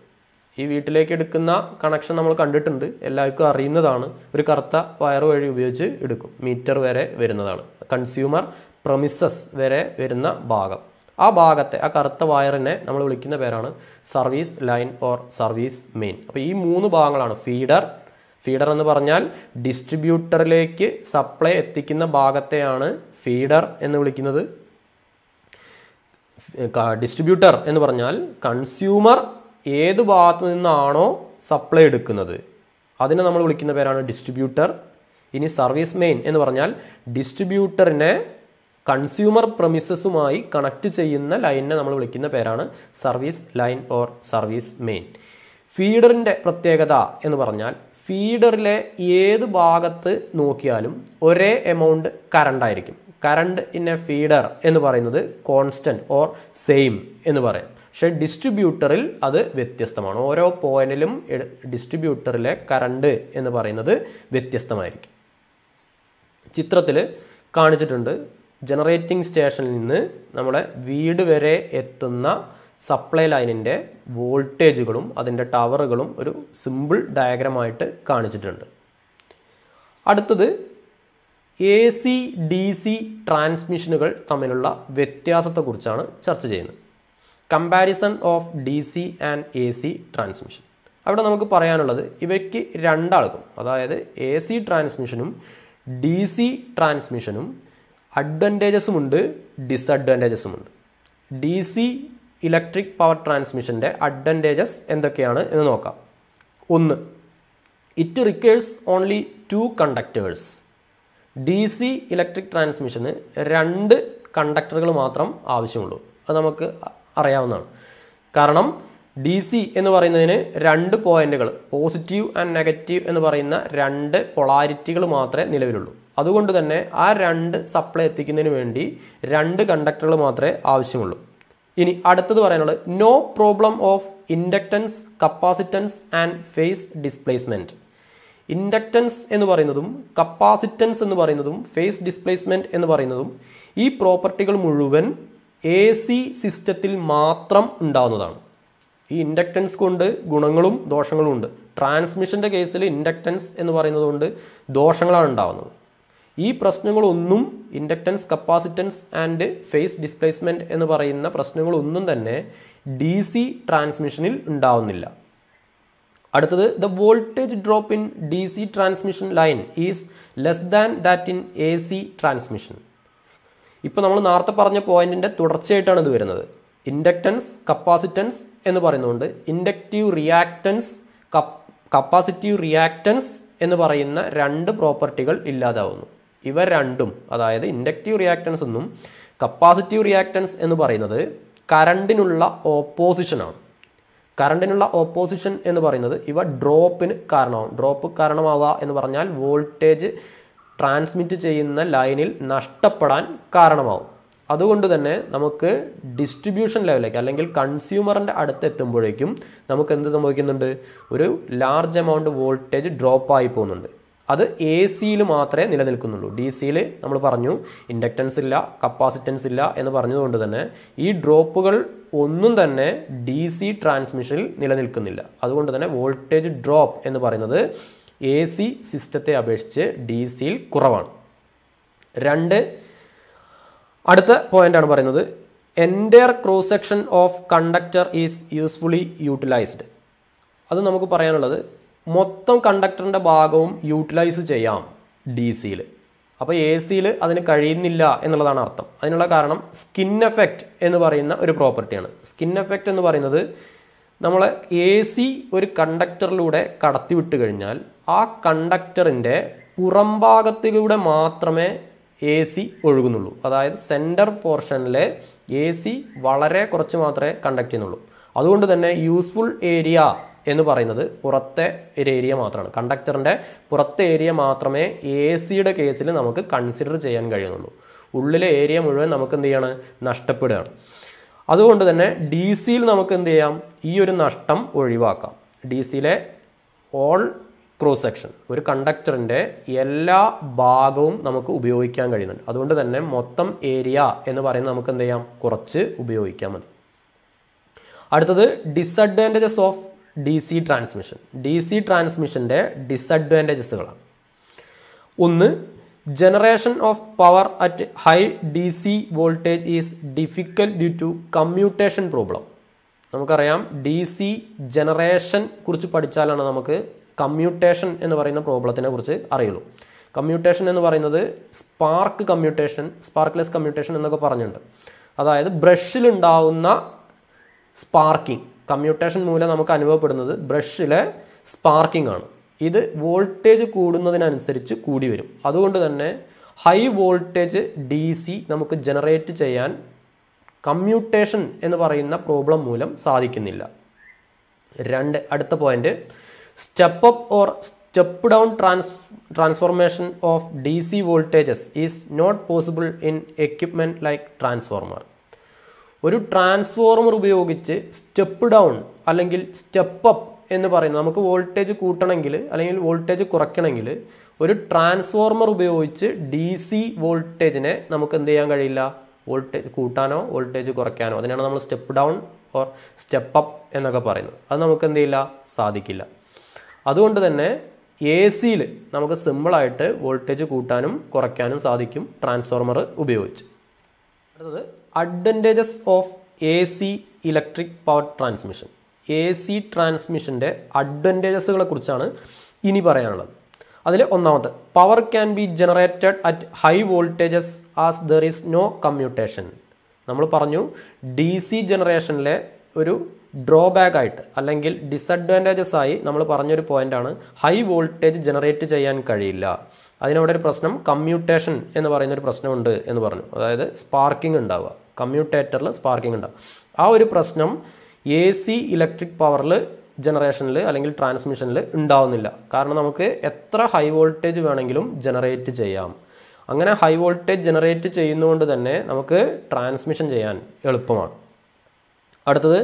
ഈ വീട്ടിലേക്ക് എടുക്കുന്ന കണക്ഷൻ നമ്മൾ കണ്ടിട്ടുണ്ട് എല്ലാവർക്കും അറിയുന്നതാണ് ഒരു കറുത്ത വയർ വഴി ഉപയോഗിച്ച് എടുക്കും മീറ്റർ വരെ വരുന്നതാണ് കൺസ്യൂമർ പ്രമിസസ് വരെ വരുന്ന ഭാഗം ആ ഭാഗത്തെ ആ കറുത്ത വയറിനെ നമ്മൾ വിളിക്കുന്ന പേരാണ് service line or service main അപ്പോൾ ഈ മൂന്ന് ഭാഗങ്ങളാണ് ഫീഡർ ഫീഡർ എന്ന് പറഞ്ഞാൽ ഡിസ്ട്രിബ്യൂട്ടറിലേക്ക് സപ്ലൈ എത്തിക്കുന്ന ഭാഗത്തെയാണ് ഫീഡർ എന്ന് വിളിക്കുന്നത് ഡിസ്ട്രിബ്യൂട്ടർ എന്ന് പറഞ്ഞാൽ കൺസ്യൂമർ ഏത് ഭാഗത്തു നിന്നാണോ സപ്ലൈ എടുക്കുന്നത് അതിനെ നമ്മൾ വിളിക്കുന്ന പേരാണ് ഡിസ്ട്രിബ്യൂട്ടർ ഇനി സർവീസ് മെയിൻ എന്ന് പറഞ്ഞാൽ ഡിസ്ട്രിബ്യൂട്ടറിനെ കൺസ്യൂമർ പ്രമിസസുമായി കണക്ട് ചെയ്യുന്ന ലൈനിനെ നമ്മൾ വിളിക്കുന്ന പേരാണ് service line or service main ഫീഡറിൻ്റെ പ്രത്യേകത എന്ന് പറഞ്ഞാൽ ഫീഡറിലെ ഏത് ഭാഗത്ത് നോക്കിയാലും ഒരേ എമൗണ്ട് കറണ്ടായിരിക്കും കറണ്ട് ഇൻ എ ഫീഡർ എന്ന് പറയുന്നത് കോൺസ്റ്റൻറ്റ് ഓർ സെയിം എന്ന് പറയാം പക്ഷേ ഡിസ്ട്രിബ്യൂട്ടറിൽ അത് വ്യത്യസ്തമാണ് ഓരോ പോയിന്റിലും ഡിസ്ട്രിബ്യൂട്ടറിലെ കറണ്ട് എന്ന് പറയുന്നത് വ്യത്യസ്തമായിരിക്കും ചിത്രത്തിൽ കാണിച്ചിട്ടുണ്ട് ജനറേറ്റിംഗ് സ്റ്റേഷനിൽ നിന്ന് നമ്മുടെ വീട് വരെ എത്തുന്ന സപ്ലൈ ലൈനിൻ്റെ വോൾട്ടേജുകളും അതിൻ്റെ ടവറുകളും ഒരു സിമ്പിൾ ഡയഗ്രമായിട്ട് കാണിച്ചിട്ടുണ്ട് അടുത്തത് എ സി ഡി സി ട്രാൻസ്മിഷനുകൾ തമ്മിലുള്ള വ്യത്യാസത്തെക്കുറിച്ചാണ് ചർച്ച ചെയ്യുന്നത് comparison of D C and A C transmission അവിടെ നമുക്ക് പറയാനുള്ളത് ഇവയ്ക്ക് രണ്ടാൾക്കും അതായത് എ സി ട്രാൻസ്മിഷനും ഡി സി ട്രാൻസ്മിഷനും അഡ്വാൻറ്റേജസും ഉണ്ട് ഡിസഡ്വാൻറ്റേജസും ഉണ്ട് ഡി സി ഇലക്ട്രിക് പവർ ട്രാൻസ്മിഷൻ്റെ അഡ്വാൻറ്റേജസ് എന്തൊക്കെയാണ് എന്ന് നോക്കാം ഒന്ന് it requires only two conductors D C electric ട്രാൻസ്മിഷന് രണ്ട് കണ്ടക്ടറുകൾ മാത്രം ആവശ്യമുള്ളൂ അത് നമുക്ക് അറിയാവുന്നതാണ് കാരണം ഡി സി എന്ന് പറയുന്നതിന് രണ്ട് പോയിന്റുകൾ പോസിറ്റീവ് ആൻഡ് നെഗറ്റീവ് എന്ന് പറയുന്ന രണ്ട് പൊളാരിറ്റികൾ മാത്രമേ നിലവിലുള്ളൂ അതുകൊണ്ട് തന്നെ ആ രണ്ട് സപ്ലൈ എത്തിക്കുന്നതിന് വേണ്ടി രണ്ട് കണ്ടക്ടറുകൾ മാത്രമേ ആവശ്യമുള്ളൂ ഇനി അടുത്തത് പറയാനുള്ളത് no problem of inductance capacitance and phase displacement inductance എന്ന് പറയുന്നതും കപ്പാസിറ്റൻസ് എന്ന് പറയുന്നതും ഫേസ് ഡിസ്പ്ലേസ്മെൻറ്റ് എന്ന് പറയുന്നതും ഈ പ്രോപ്പർട്ടികൾ മുഴുവൻ എ സി സിസ്റ്റത്തിൽ മാത്രം ഉണ്ടാകുന്നതാണ് ഈ ഇൻഡക്റ്റൻസ് കൊണ്ട് ഗുണങ്ങളും ദോഷങ്ങളും ഉണ്ട് ട്രാൻസ്മിഷൻ്റെ കേസിൽ ഇൻഡക്റ്റൻസ് എന്ന് പറയുന്നത് കൊണ്ട് ദോഷങ്ങളാണ് ഉണ്ടാകുന്നത് ഈ പ്രശ്നങ്ങളൊന്നും inductance capacitance and phase displacement എന്ന് പറയുന്ന പ്രശ്നങ്ങളൊന്നും തന്നെ ഡി സി ട്രാൻസ്മിഷനിൽ ഉണ്ടാവുന്നില്ല അടുത്തത് the voltage drop in D C transmission line is less than that in A C transmission ഇപ്പോൾ നമ്മൾ നേരത്തെ പറഞ്ഞ പോയിന്റിന്റെ തുടർച്ചയായിട്ടാണ് ഇത് വരുന്നത് ഇൻഡക്റ്റൻസ് കപ്പാസിറ്റൻസ് എന്ന് പറയുന്നുണ്ട് ഇൻഡക്റ്റീവ് റിയാക്റ്റൻസ് കപ്പാസിറ്റീവ് റിയാക്റ്റൻസ് എന്ന് പറയുന്ന രണ്ട് പ്രോപ്പർട്ടികൾ ഇല്ലാതാവുന്നു ഇവ രണ്ടും അതായത് ഇൻഡക്റ്റീവ് റിയാക്റ്റൻസ് എന്നും കപ്പാസിറ്റീവ് റിയാക്ടൻസ് എന്ന് പറയുന്നത് കറണ്ടിനുള്ള ഓപ്പോസിഷനാണ് കറണ്ടിനുള്ള ഓപ്പോസിഷൻ എന്ന് പറയുന്നത് ഇവ ഡ്രോപ്പിന് കാരണമാവും ഡ്രോപ്പ് കാരണമാവുക എന്ന് പറഞ്ഞാൽ വോൾട്ടേജ് ട്രാൻസ്മിറ്റ് ചെയ്യുന്ന ലൈനിൽ നഷ്ടപ്പെടാൻ കാരണമാവും അതുകൊണ്ട് തന്നെ നമുക്ക് ഡിസ്ട്രിബ്യൂഷൻ ലെവലിലേക്ക് അല്ലെങ്കിൽ കൺസ്യൂമറിൻ്റെ അടുത്തെത്തുമ്പോഴേക്കും നമുക്ക് എന്ത് സംഭവിക്കുന്നുണ്ട് ഒരു ലാർജ് എമൗണ്ട് വോൾട്ടേജ് ഡ്രോപ്പായി പോകുന്നുണ്ട് അത് എ സിയിൽ മാത്രമേ നിലനിൽക്കുന്നുള്ളൂ ഡി സിയിൽ നമ്മൾ പറഞ്ഞു ഇൻഡക്റ്റൻസ് ഇല്ല കപ്പാസിറ്റൻസ് ഇല്ല എന്ന് പറഞ്ഞതുകൊണ്ട് തന്നെ ഈ ഡ്രോപ്പുകൾ ഒന്നും തന്നെ ഡി സി ട്രാൻസ്മിഷനിൽ നിലനിൽക്കുന്നില്ല അതുകൊണ്ട് തന്നെ വോൾട്ടേജ് ഡ്രോപ്പ് എന്ന് പറയുന്നത് എ സി സിസ്റ്റത്തെ അപേക്ഷിച്ച് ഡി സിയിൽ കുറവാണ് രണ്ട് അടുത്ത പോയിന്റാണ് പറയുന്നത് എൻ്റെ cross section of conductor is usefully utilised അത് നമുക്ക് പറയാനുള്ളത് മൊത്തം കണ്ടക്ടറിൻ്റെ ഭാഗവും യൂട്ടിലൈസ് ചെയ്യാം ഡി സിയിൽ അപ്പോൾ എ സിയിൽ അതിന് കഴിയുന്നില്ല എന്നുള്ളതാണ് അർത്ഥം അതിനുള്ള കാരണം സ്കിൻ എഫക്റ്റ് എന്ന് പറയുന്ന ഒരു പ്രോപ്പർട്ടിയാണ് സ്കിൻ എഫക്റ്റ് എന്ന് പറയുന്നത് നമ്മൾ എ സി ഒരു കണ്ടക്ടറിലൂടെ കടത്തിവിട്ട് കഴിഞ്ഞാൽ ആ കണ്ടക്ടറിൻ്റെ പുറംഭാഗത്തിലൂടെ മാത്രമേ എ സി ഒഴുകുന്നുള്ളൂ അതായത് സെൻറ്റർ പോർഷനിലെ എ സി വളരെ കുറച്ച് മാത്രമേ കണ്ടക്ട് ചെയ്യുന്നുള്ളൂ അതുകൊണ്ട് തന്നെ യൂസ്ഫുൾ ഏരിയ എന്ന് പറയുന്നത് പുറത്തെ ഒരു ഏരിയ മാത്രമാണ് കണ്ടക്ടറിൻ്റെ പുറത്തെ ഏരിയ മാത്രമേ എ സിയുടെ കേസിൽ നമുക്ക് കൺസിഡർ ചെയ്യാൻ കഴിയുന്നുള്ളൂ ഉള്ളിലെ ഏരിയ മുഴുവൻ നമുക്ക് എന്ത് ചെയ്യണം നഷ്ടപ്പെടുകയാണ് അതുകൊണ്ട് തന്നെ ഡി സിയിൽ നമുക്ക് എന്ത് ചെയ്യാം ഈ ഒരു നഷ്ടം ഒഴിവാക്കാം ഡി സിയിലെ ഓൾ ക്രോസ് സെക്ഷൻ ഒരു കണ്ടക്ടറിൻ്റെ എല്ലാ ഭാഗവും നമുക്ക് ഉപയോഗിക്കാൻ കഴിയുന്നുണ്ട് അതുകൊണ്ട് തന്നെ മൊത്തം ഏരിയ എന്ന് പറയുന്നത് നമുക്ക് എന്ത് ചെയ്യാം കുറച്ച് ഉപയോഗിക്കാൻ മതി അടുത്തത് disadvantages of D C transmission D C ട്രാൻസ്മിഷൻ്റെ ഡിസഡ്വാൻറ്റേജസുകളാണ് ഒന്ന് generation of power at high D C voltage is difficult due to commutation problem നമുക്കറിയാം ഡി സി ജനറേഷൻ കുറിച്ച് പഠിച്ചാലാണ് നമുക്ക് കമ്മ്യൂട്ടേഷൻ എന്ന് പറയുന്ന പ്രോബ്ലത്തിനെ കുറിച്ച് അറിയുള്ളൂ കമ്മ്യൂട്ടേഷൻ എന്ന് പറയുന്നത് സ്പാർക്ക് കമ്മ്യൂട്ടേഷൻ സ്പാർക്ക്ലെസ് കമ്മ്യൂട്ടേഷൻ എന്നൊക്കെ പറഞ്ഞിട്ടുണ്ട് അതായത് ബ്രഷിലുണ്ടാവുന്ന സ്പാർക്കിംഗ് കമ്മ്യൂട്ടേഷൻ മൂലം നമുക്ക് അനുഭവപ്പെടുന്നത് ബ്രഷിലെ സ്പാർക്കിംഗ് ആണ് ഇത് വോൾട്ടേജ് കൂടുന്നതിനനുസരിച്ച് കൂടി വരും അതുകൊണ്ട് തന്നെ ഹൈ വോൾട്ടേജ് ഡി സി നമുക്ക് ജനറേറ്റ് ചെയ്യാൻ കമ്മ്യൂട്ടേഷൻ എന്ന് പറയുന്ന പ്രോബ്ലം മൂലം സാധിക്കുന്നില്ല രണ്ട് അടുത്ത point step up or step down trans transformation of D C voltages is not possible in equipment like transformer ഒരു ട്രാൻസ്ഫോർമർ ഉപയോഗിച്ച് സ്റ്റെപ്പ് ഡൗൺ അല്ലെങ്കിൽ സ്റ്റെപ്പ് അപ്പ് എന്ന് പറയുന്നത് നമുക്ക് വോൾട്ടേജ് കൂട്ടണമെങ്കിൽ അല്ലെങ്കിൽ വോൾട്ടേജ് കുറയ്ക്കണമെങ്കിൽ ഒരു ട്രാൻസ്ഫോർമർ ഉപയോഗിച്ച് ഡി സി വോൾട്ടേജിനെ നമുക്ക് എന്ത് ചെയ്യാൻ കഴിയില്ല വോൾട്ടേജ് കൂട്ടാനോ വോൾട്ടേജ് കുറയ്ക്കാനോ അതിനാണ് നമ്മൾ step down or step up എന്നൊക്കെ പറയുന്നത് അത് നമുക്ക് എന്ത് ചെയ്യില്ല സാധിക്കില്ല അതുകൊണ്ട് തന്നെ എ സിയിൽ നമുക്ക് സിമ്പിളായിട്ട് വോൾട്ടേജ് കൂട്ടാനും കുറയ്ക്കാനും സാധിക്കും ട്രാൻസ്ഫോർമർ ഉപയോഗിച്ച് അടുത്തത് advantages of A C electric power transmission A C ട്രാൻസ്മിഷൻ്റെ അഡ്വൻറ്റേജസുകളെ കുറിച്ചാണ് ഇനി പറയാനുള്ളത് അതിൽ ഒന്നാമത്തെ power can be generated at high voltages as there is no commutation നമ്മൾ പറഞ്ഞു ഡി സി ജനറേഷനിലെ ഒരു ഡ്രോബാക്ക് ആയിട്ട് അല്ലെങ്കിൽ ഡിസഡ്വാൻറ്റേജസ് ആയി നമ്മൾ പറഞ്ഞൊരു പോയിന്റാണ് ഹൈ വോൾട്ടേജ് ജനറേറ്റ് ചെയ്യാൻ കഴിയില്ല അതിനവിടെ ഒരു പ്രശ്നം കമ്മ്യൂട്ടേഷൻ എന്ന് പറയുന്ന ഒരു പ്രശ്നമുണ്ട് എന്ന് പറഞ്ഞു അതായത് സ്പാർക്കിംഗ് ഉണ്ടാവുക കമ്മ്യൂട്ടേറ്ററിൽ സ്പാർക്കിംഗ് ഉണ്ടാവുക ആ ഒരു പ്രശ്നം എ സി ഇലക്ട്രിക് പവറിൽ ജനറേഷനിൽ അല്ലെങ്കിൽ ട്രാൻസ്മിഷനിൽ ഉണ്ടാവുന്നില്ല കാരണം നമുക്ക് എത്ര ഹൈ വോൾട്ടേജ് വേണമെങ്കിലും ജനറേറ്റ് ചെയ്യാം അങ്ങനെ ഹൈ വോൾട്ടേജ് ജനറേറ്റ് ചെയ്യുന്നതുകൊണ്ട് തന്നെ നമുക്ക് ട്രാൻസ്മിഷൻ ചെയ്യാൻ എളുപ്പമാണ് അടുത്തത്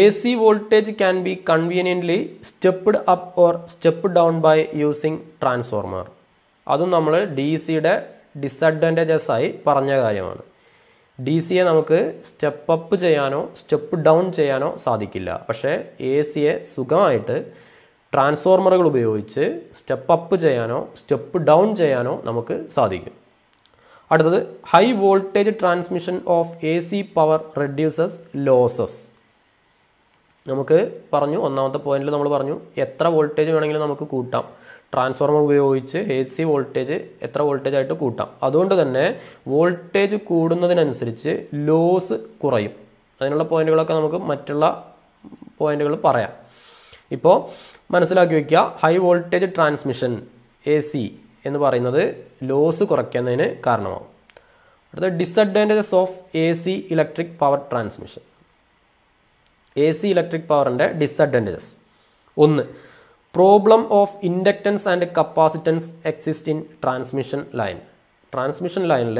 A C voltage can be conveniently stepped up or step down by using transformer അതും നമ്മൾ ഡി സിയുടെ ഡിസഡ്വാൻറ്റേജസ് ആയി പറഞ്ഞ കാര്യമാണ് ഡി സിയെ നമുക്ക് സ്റ്റെപ്പ് അപ്പ് ചെയ്യാനോ സ്റ്റെപ്പ് ഡൗൺ ചെയ്യാനോ സാധിക്കില്ല പക്ഷേ എ സിയെ സുഖമായിട്ട് ട്രാൻസ്ഫോർമറുകൾ ഉപയോഗിച്ച് സ്റ്റെപ്പ് അപ്പ് ചെയ്യാനോ സ്റ്റെപ്പ് ഡൗൺ ചെയ്യാനോ നമുക്ക് സാധിക്കും അടുത്തത് high voltage transmission of A C power reduces losses നമുക്ക് പറഞ്ഞു ഒന്നാമത്തെ പോയിന്റിൽ നമ്മൾ പറഞ്ഞു എത്ര വോൾട്ടേജ് വേണമെങ്കിലും നമുക്ക് കൂട്ടാം ട്രാൻസ്ഫോർമർ ഉപയോഗിച്ച് എ സി വോൾട്ടേജ് എത്ര വോൾട്ടേജ് ആയിട്ട് കൂട്ടാം അതുകൊണ്ട് തന്നെ വോൾട്ടേജ് കൂടുന്നതിനനുസരിച്ച് ലോസ് കുറയും അതിനുള്ള പോയിന്റുകളൊക്കെ നമുക്ക് മറ്റുള്ള പോയിന്റുകൾ പറയാം ഇപ്പോൾ മനസ്സിലാക്കി വയ്ക്കുക high voltage transmission A C എന്ന് പറയുന്നത് ലോസ് കുറയ്ക്കുന്നതിന് കാരണമാകും അടുത്ത disadvantages of A C electric power transmission A C electric പവറിൻ്റെ ഡിസഡ്വാൻറ്റേജസ് ഒന്ന് problem of inductance and capacitance exist in transmission line transmission ലൈനിൽ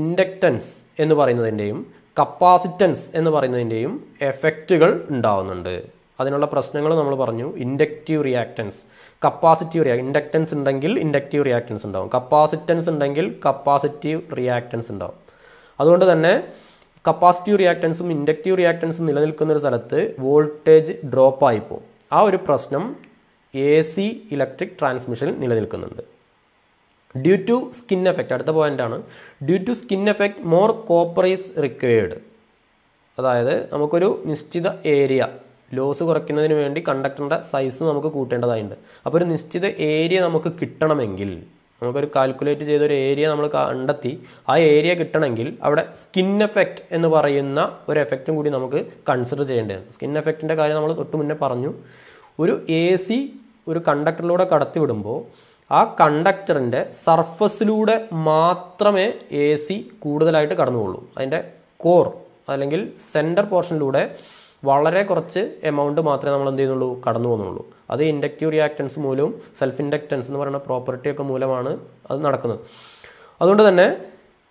ഇൻഡക്റ്റൻസ് എന്ന് പറയുന്നതിൻ്റെയും കപ്പാസിറ്റൻസ് എന്ന് പറയുന്നതിൻ്റെയും എഫക്റ്റുകൾ ഉണ്ടാവുന്നുണ്ട് അതിനുള്ള പ്രശ്നങ്ങൾ നമ്മൾ പറഞ്ഞു inductive reactance capacitive rea inductance ഉണ്ടെങ്കിൽ ഇൻഡക്റ്റീവ് റിയാക്റ്റൻസ് ഉണ്ടാവും കപ്പാസിറ്റൻസ് ഉണ്ടെങ്കിൽ കപ്പാസിറ്റീവ് റിയാക്റ്റൻസ് ഉണ്ടാവും അതുകൊണ്ട് തന്നെ കപ്പാസിറ്റീവ് റിയാക്റ്റൻസും ഇൻഡക്റ്റീവ് റിയാക്റ്റൻസും നിലനിൽക്കുന്ന ഒരു സ്ഥലത്ത് വോൾട്ടേജ് ഡ്രോപ്പായി പോകും ആ ഒരു പ്രശ്നം എ സി ഇലക്ട്രിക് ട്രാൻസ്മിഷൻ നിലനിൽക്കുന്നുണ്ട് ഡ്യൂ ടു സ്കിൻ എഫക്റ്റ് അടുത്ത ആണ് due to skin effect more copper is required അതായത് നമുക്കൊരു നിശ്ചിത ഏരിയ ലോസ് കുറയ്ക്കുന്നതിന് വേണ്ടി കണ്ടക്ടറിൻ്റെ സൈസ് നമുക്ക് കൂട്ടേണ്ടതായിട്ടുണ്ട് അപ്പോൾ ഒരു നിശ്ചിത ഏരിയ നമുക്ക് കിട്ടണമെങ്കിൽ നമുക്കൊരു കാൽക്കുലേറ്റ് ചെയ്തൊരു ഏരിയ നമ്മൾ കണ്ടെത്തി ആ ഏരിയ കിട്ടണമെങ്കിൽ അവിടെ സ്കിൻ എഫക്റ്റ് എന്ന് പറയുന്ന ഒരു എഫക്റ്റും കൂടി നമുക്ക് കൺസിഡർ ചെയ്യേണ്ടതാണ് സ്കിൻ എഫക്റ്റിൻ്റെ കാര്യം നമ്മൾ തൊട്ട് മുന്നേ പറഞ്ഞു ഒരു എ സി ഒരു കണ്ടക്ടറിലൂടെ കടത്തിവിടുമ്പോൾ ആ കണ്ടക്ടറിൻ്റെ സർഫസിലൂടെ മാത്രമേ എ സി കൂടുതലായിട്ട് കടന്നുകൊള്ളൂ അതിൻ്റെ കോർ അല്ലെങ്കിൽ സെൻറ്റർ പോർഷനിലൂടെ വളരെ കുറച്ച് എമൗണ്ട് മാത്രമേ നമ്മൾ എന്ത് ചെയ്യുന്നുള്ളൂ കടന്നു പോകുന്നുള്ളൂ അത് ഇൻഡക്റ്റീവ് റിയാക്റ്റൻസ് മൂലവും സെൽഫ് ഇൻഡക്റ്റൻസ് എന്ന് പറയുന്ന പ്രോപ്പർട്ടിയൊക്കെ മൂലമാണ് അത് നടക്കുന്നത് അതുകൊണ്ട് തന്നെ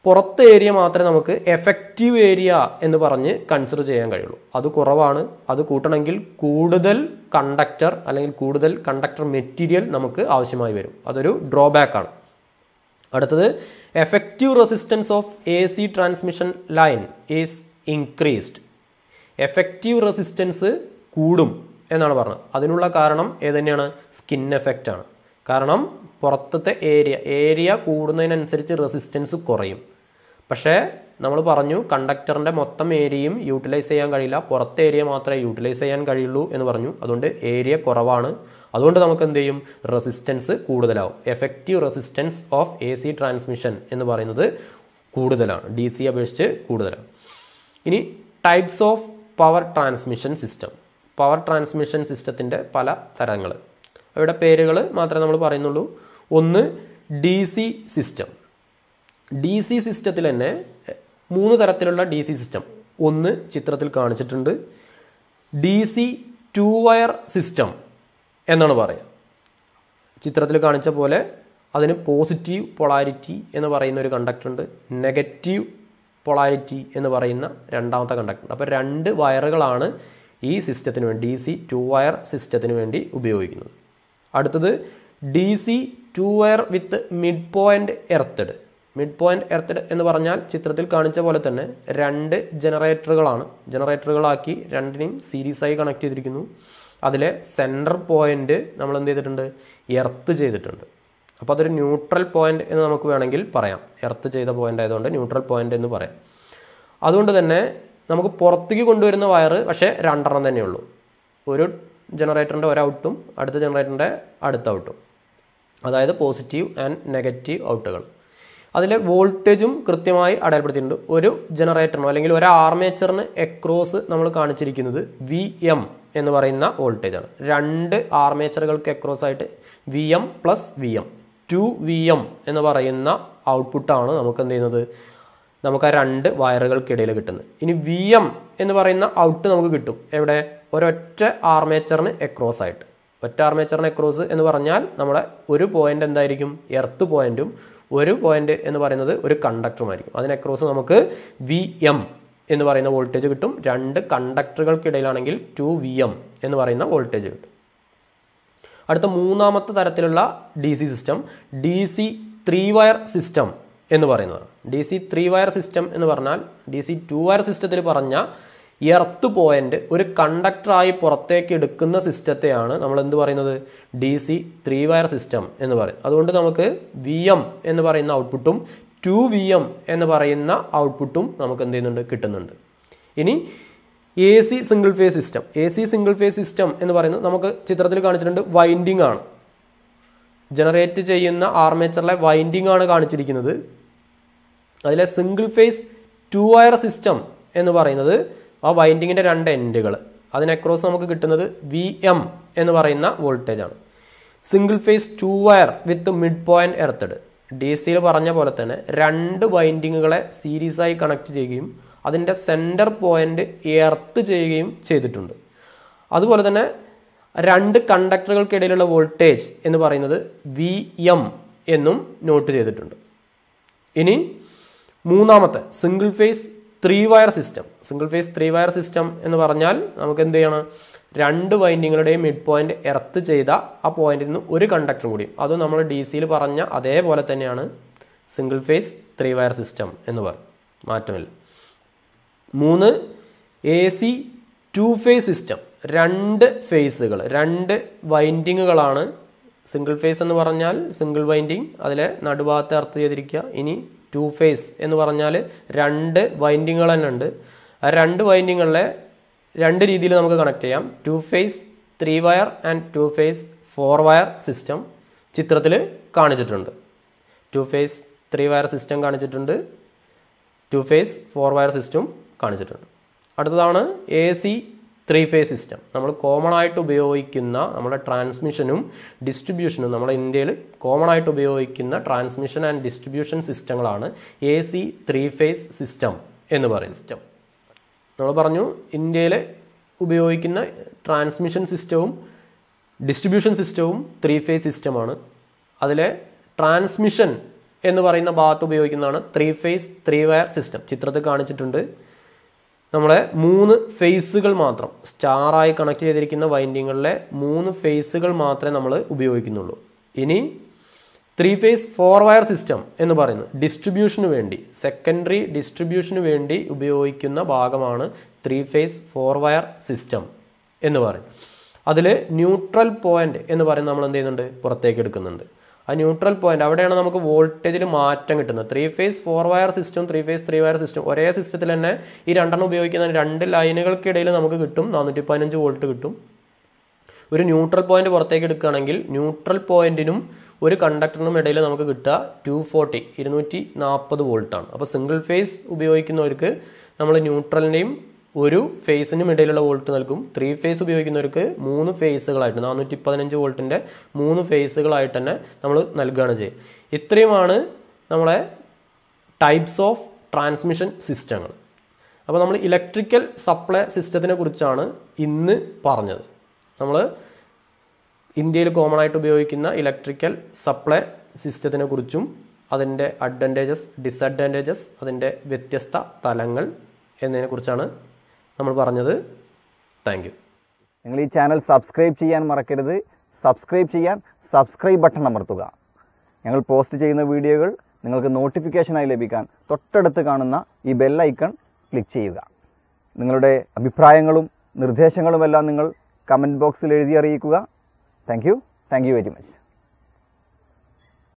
പുറത്തെ ഏരിയ മാത്രമേ നമുക്ക് എഫക്റ്റീവ് ഏരിയ എന്ന് പറഞ്ഞ് കൺസിഡർ ചെയ്യാൻ കഴിയുള്ളൂ അത് കുറവാണ് അത് കൂട്ടണമെങ്കിൽ കൂടുതൽ കണ്ടക്ടർ അല്ലെങ്കിൽ കൂടുതൽ കണ്ടക്ടർ മെറ്റീരിയൽ നമുക്ക് ആവശ്യമായി വരും അതൊരു ഡ്രോബാക്ക് ആണ് അടുത്തത് effective resistance of A C transmission line is increased effective resistance കൂടും എന്നാണ് പറഞ്ഞത് അതിനുള്ള കാരണം ഏതന്നെയാണ് സ്കിൻ എഫക്റ്റ് ആണ് കാരണം പുറത്തത്തെ ഏരിയ ഏരിയ കൂടുന്നതിനനുസരിച്ച് റെസിസ്റ്റൻസ് കുറയും പക്ഷേ നമ്മൾ പറഞ്ഞു കണ്ടക്ടറിൻ്റെ മൊത്തം ഏരിയയും യൂട്ടിലൈസ് ചെയ്യാൻ കഴിയില്ല പുറത്തെ ഏരിയ മാത്രമേ യൂട്ടിലൈസ് ചെയ്യാൻ കഴിയുള്ളൂ എന്ന് പറഞ്ഞു അതുകൊണ്ട് ഏരിയ കുറവാണ് അതുകൊണ്ട് നമുക്ക് എന്ത് ചെയ്യും റെസിസ്റ്റൻസ് കൂടുതലാവും effective resistance of A C transmission എന്ന് പറയുന്നത് കൂടുതലാണ് ഡി സി അപേക്ഷിച്ച് കൂടുതലാണ് ഇനി types of power transmission system power transmission സിസ്റ്റത്തിൻ്റെ പല തരങ്ങൾ അവയുടെ പേരുകൾ മാത്രമേ നമ്മൾ പറയുന്നുള്ളൂ ഒന്ന് D C system D C സിസ്റ്റത്തിൽ തന്നെ മൂന്ന് തരത്തിലുള്ള ഡി സി സിസ്റ്റം ഒന്ന് ചിത്രത്തിൽ കാണിച്ചിട്ടുണ്ട് D C two wire system എന്നാണ് പറയുക ചിത്രത്തിൽ കാണിച്ച പോലെ അതിന് പോസിറ്റീവ് പൊളാരിറ്റി എന്ന് പറയുന്ന ഒരു കണ്ടക്ടർ ഉണ്ട് നെഗറ്റീവ് പൊളാരിറ്റി എന്ന് പറയുന്ന രണ്ടാമത്തെ കണ്ടക്ടർ അപ്പോൾ രണ്ട് വയറുകളാണ് ഈ സിസ്റ്റത്തിന് വേണ്ടി ഡി സി ടു വയർ സിസ്റ്റത്തിന് വേണ്ടി ഉപയോഗിക്കുന്നത് അടുത്തത് D C two wire with mid point earthed mid point earthed എന്ന് പറഞ്ഞാൽ ചിത്രത്തിൽ കാണിച്ച പോലെ തന്നെ രണ്ട് ജനറേറ്ററുകളാണ് ജനറേറ്ററുകളാക്കി രണ്ടിനെയും സീരീസായി കണക്ട് ചെയ്തിരിക്കുന്നു അതിലെ സെൻറ്റർ പോയിന്റ് നമ്മൾ എന്ത് ചെയ്തിട്ടുണ്ട് എർത്ത് ചെയ്തിട്ടുണ്ട് അപ്പോൾ അതൊരു ന്യൂട്രൽ പോയിന്റ് എന്ന് നമുക്ക് വേണമെങ്കിൽ പറയാം എർത്ത് ചെയ്ത പോയിന്റ് ആയതുകൊണ്ട് ന്യൂട്രൽ പോയിന്റ് എന്ന് പറയാം അതുകൊണ്ട് തന്നെ നമുക്ക് പുറത്തേക്ക് കൊണ്ടുവരുന്ന വയർ പക്ഷേ രണ്ടെണ്ണം തന്നെയുള്ളൂ ഒരു ജനറേറ്ററിൻ്റെ ഒരു ഔട്ടും അടുത്ത ജനറേറ്ററിൻ്റെ അടുത്ത ഔട്ടും അതായത് പോസിറ്റീവ് ആൻഡ് നെഗറ്റീവ് ഔട്ടുകൾ അതിലെ വോൾട്ടേജും കൃത്യമായി അടയാളപ്പെടുത്തിയിട്ടുണ്ട് ഒരു ജനറേറ്ററിനോ അല്ലെങ്കിൽ ഒരു ആർമേച്ചറിന് എക്രോസ് നമ്മൾ കാണിച്ചിരിക്കുന്നത് വി എം എന്ന് പറയുന്ന വോൾട്ടേജാണ് രണ്ട് ആർമേച്ചറുകൾക്ക് എക്രോസ് ആയിട്ട് V M plus V M two V M എന്ന് പറയുന്ന ഔട്ട്പുട്ടാണ് നമുക്ക് എന്ത് ചെയ്യുന്നത് നമുക്ക് ആ രണ്ട് വയറുകൾക്കിടയിൽ കിട്ടുന്നത് ഇനി വി എം എന്ന് പറയുന്ന ഔട്ട് നമുക്ക് കിട്ടും എവിടെ ഒരൊറ്റ ആർമേച്ചറിന് എക്രോസ് ആയിട്ട് ഒറ്റ ആർമേച്ചറിന് എക്രോസ് എന്ന് പറഞ്ഞാൽ നമ്മുടെ ഒരു പോയിന്റ് എന്തായിരിക്കും എർത്ത് പോയിന്റും ഒരു പോയിന്റ് എന്ന് പറയുന്നത് ഒരു കണ്ടക്ടറുമായിരിക്കും അതിന് എക്രോസ് നമുക്ക് വി എം എന്ന് പറയുന്ന വോൾട്ടേജ് കിട്ടും രണ്ട് കണ്ടക്ടറുകൾക്കിടയിലാണെങ്കിൽ ടു വി എം എന്ന് പറയുന്ന വോൾട്ടേജ് കിട്ടും അടുത്ത മൂന്നാമത്തെ തരത്തിലുള്ള D C system D C three wire system എന്ന് പറയുന്നതാണ് D C three wire system എന്ന് പറഞ്ഞാൽ ഡി സി ടു വയർ സിസ്റ്റത്തിൽ പറഞ്ഞ എർത്ത് പോയിന്റ് ഒരു കണ്ടക്ടറായി പുറത്തേക്ക് എടുക്കുന്ന സിസ്റ്റത്തെയാണ് നമ്മൾ എന്ത് പറയുന്നത് D C three wire system എന്ന് പറയും അതുകൊണ്ട് നമുക്ക് വി എം എന്ന് പറയുന്ന ഔട്ട്പുട്ടും ടു വി എം എന്ന് പറയുന്ന ഔട്ട്പുട്ടും നമുക്ക് എന്ത് ചെയ്യുന്നുണ്ട് കിട്ടുന്നുണ്ട് ഇനി A C single phase system A C single phase system എന്ന് പറയുന്നത് നമുക്ക് ചിത്രത്തിൽ കാണിച്ചിട്ടുണ്ട് വൈൻഡിങ് ആണ് ജനറേറ്റ് ചെയ്യുന്ന ആർമേച്ചറിലെ വൈൻഡിങ് ആണ് കാണിച്ചിരിക്കുന്നത് അതിലെ single phase two wire system എന്ന് പറയുന്നത് ആ വൈൻഡിങ്ങിൻ്റെ രണ്ട് എൻഡുകൾ അതിനക്രോസ് നമുക്ക് കിട്ടുന്നത് വി എം എന്ന് പറയുന്ന വോൾട്ടേജ് ആണ് single phase two wire with mid point earthed D സിയിൽ പറഞ്ഞ പോലെ തന്നെ രണ്ട് വൈൻഡിങ്ങുകളെ സീരീസായി കണക്ട് ചെയ്യുകയും അതിൻ്റെ സെൻറ്റർ പോയിന്റ് എർത്ത് ചെയ്യുകയും ചെയ്തിട്ടുണ്ട് അതുപോലെ തന്നെ രണ്ട് കണ്ടക്ടറുകൾക്കിടയിലുള്ള വോൾട്ടേജ് എന്ന് പറയുന്നത് വി എം എന്നും നോട്ട് ചെയ്തിട്ടുണ്ട് ഇനി മൂന്നാമത്തെ single phase three wire system single phase three wire system എന്ന് പറഞ്ഞാൽ നമുക്ക് എന്ത് ചെയ്യണം രണ്ട് വൈൻഡിങ്ങുകളുടെയും മിഡ് പോയിന്റ് എർത്ത് ചെയ്ത ആ പോയിന്റിൽ നിന്ന് ഒരു കണ്ടക്ടർ കൂടി അത് നമ്മൾ ഡി സിയിൽ പറഞ്ഞ അതേപോലെ തന്നെയാണ് single phase three wire system എന്ന് പറയും മാറ്റമില്ല മൂന്ന് A C two phase system രണ്ട് ഫേസുകൾ രണ്ട് വൈൻഡിങ്ങുകളാണ് സിംഗിൾ ഫേസ് എന്ന് പറഞ്ഞാൽ സിംഗിൾ വൈൻഡിങ് അതിലെ നടുഭാഗത്ത് എർത്ത് ചെയ്തിരിക്കുക ഇനി ടു ഫേസ് എന്ന് പറഞ്ഞാൽ രണ്ട് വൈൻഡിങ്ങുകൾ തന്നെ ഉണ്ട് ആ രണ്ട് വൈൻഡിങ്ങുകളെ രണ്ട് രീതിയിൽ നമുക്ക് കണക്ട് ചെയ്യാം two phase three wire and two phase four wire system ചിത്രത്തിൽ കാണിച്ചിട്ടുണ്ട് two phase three wire system കാണിച്ചിട്ടുണ്ട് two phase four wire system കാണിച്ചിട്ടുണ്ട് അടുത്തതാണ് A C three phase system നമ്മൾ കോമൺ ആയിട്ട് ഉപയോഗിക്കുന്ന നമ്മുടെ ട്രാൻസ്മിഷനും ഡിസ്ട്രിബ്യൂഷനും നമ്മുടെ ഇന്ത്യയിൽ കോമൺ ആയിട്ട് ഉപയോഗിക്കുന്ന ട്രാൻസ്മിഷൻ ആൻഡ് ഡിസ്ട്രിബ്യൂഷൻ സിസ്റ്റങ്ങളാണ് A C three phase system എന്ന് പറയുന്ന സിസ്റ്റം നമ്മൾ പറഞ്ഞു ഇന്ത്യയിൽ ഉപയോഗിക്കുന്ന ട്രാൻസ്മിഷൻ സിസ്റ്റവും ഡിസ്ട്രിബ്യൂഷൻ സിസ്റ്റവും ത്രീ ഫേസ് സിസ്റ്റമാണ് അതിലെ ട്രാൻസ്മിഷൻ എന്ന് പറയുന്ന ഭാഗത്ത് ഉപയോഗിക്കുന്നതാണ് three phase three wire system ചിത്രത്തിൽ കാണിച്ചിട്ടുണ്ട് നമ്മളെ മൂന്ന് ഫേസുകൾ മാത്രം സ്റ്റാറായി കണക്ട് ചെയ്തിരിക്കുന്ന വൈൻഡിങ്ങുകളിലെ മൂന്ന് ഫേസുകൾ മാത്രമേ നമ്മൾ ഉപയോഗിക്കുന്നുള്ളൂ ഇനി three phase four wire system എന്ന് പറയുന്നത് ഡിസ്ട്രിബ്യൂഷന് വേണ്ടി സെക്കൻഡറി ഡിസ്ട്രിബ്യൂഷന് വേണ്ടി ഉപയോഗിക്കുന്ന ഭാഗമാണ് three phase four wire system എന്ന് പറയും അതിൽ ന്യൂട്രൽ പോയിന്റ് എന്ന് പറയുന്നത് നമ്മൾ എന്ത് ചെയ്യുന്നുണ്ട് പുറത്തേക്ക് എടുക്കുന്നുണ്ട് ആ ന്യൂട്രൽ പോയിന്റ് അവിടെയാണ് നമുക്ക് വോൾട്ടേജിൽ മാറ്റം കിട്ടുന്നത് three phase four wire system three phase three wire system ഒരേ സിസ്റ്റത്തിൽ തന്നെ ഈ രണ്ടെണ്ണം ഉപയോഗിക്കുന്ന രണ്ട് ലൈനുകൾക്കിടയിൽ നമുക്ക് കിട്ടും നാനൂറ്റി പതിനഞ്ച് വോൾട്ട് കിട്ടും ഒരു ന്യൂട്രൽ പോയിന്റ് പുറത്തേക്ക് എടുക്കുകയാണെങ്കിൽ ന്യൂട്രൽ പോയിന്റിനും ഒരു കണ്ടക്ടറിനും ഇടയിൽ നമുക്ക് കിട്ടുക ടു ഫോർട്ടി ഇരുന്നൂറ്റി നാൽപ്പത് വോൾട്ടാണ് അപ്പോൾ സിംഗിൾ ഫേസ് ഉപയോഗിക്കുന്നവർക്ക് നമ്മൾ ന്യൂട്രലിൻ്റെയും ഒരു ഫേസിനും ഇടയിലുള്ള വോൾട്ട് നൽകും ത്രീ ഫേസ് ഉപയോഗിക്കുന്നവർക്ക് മൂന്ന് ഫേസുകളായിട്ട് നാനൂറ്റി പതിനഞ്ച് വോൾട്ടിൻ്റെ മൂന്ന് ഫേസുകളായിട്ട് തന്നെ നമ്മൾ നൽകുകയാണ് ചെയ്യുക ഇത്രയുമാണ് നമ്മളെ ടൈപ്സ് ഓഫ് ട്രാൻസ്മിഷൻ സിസ്റ്റങ്ങൾ അപ്പോൾ നമ്മൾ ഇലക്ട്രിക്കൽ സപ്ലൈ സിസ്റ്റത്തിനെ കുറിച്ചാണ് ഇന്ന് പറഞ്ഞത് നമ്മൾ ഇന്ത്യയിൽ കോമൺ ആയിട്ട് ഉപയോഗിക്കുന്ന ഇലക്ട്രിക്കൽ സപ്ലൈ സിസ്റ്റത്തിനെ കുറിച്ചും അതിൻ്റെ അഡ്വാൻറ്റേജസ് ഡിസഡ്വാൻറ്റേജസ് അതിൻ്റെ വ്യത്യസ്ത തലങ്ങൾ എന്നതിനെക്കുറിച്ചാണ് നമ്മൾ പറഞ്ഞത് താങ്ക് യു നിങ്ങൾ ഈ ചാനൽ സബ്സ്ക്രൈബ് ചെയ്യാൻ മറക്കരുത് സബ്സ്ക്രൈബ് ചെയ്യാൻ സബ്സ്ക്രൈബ് ബട്ടൺ അമർത്തുക ഞങ്ങൾ പോസ്റ്റ് ചെയ്യുന്ന വീഡിയോകൾ നിങ്ങൾക്ക് നോട്ടിഫിക്കേഷനായി ലഭിക്കാൻ തൊട്ടടുത്ത് കാണുന്ന ഈ ബെല്ലൈക്കൺ ക്ലിക്ക് ചെയ്യുക നിങ്ങളുടെ അഭിപ്രായങ്ങളും നിർദ്ദേശങ്ങളുമെല്ലാം നിങ്ങൾ കമൻറ്റ് ബോക്സിൽ എഴുതി അറിയിക്കുക thank you thank you very much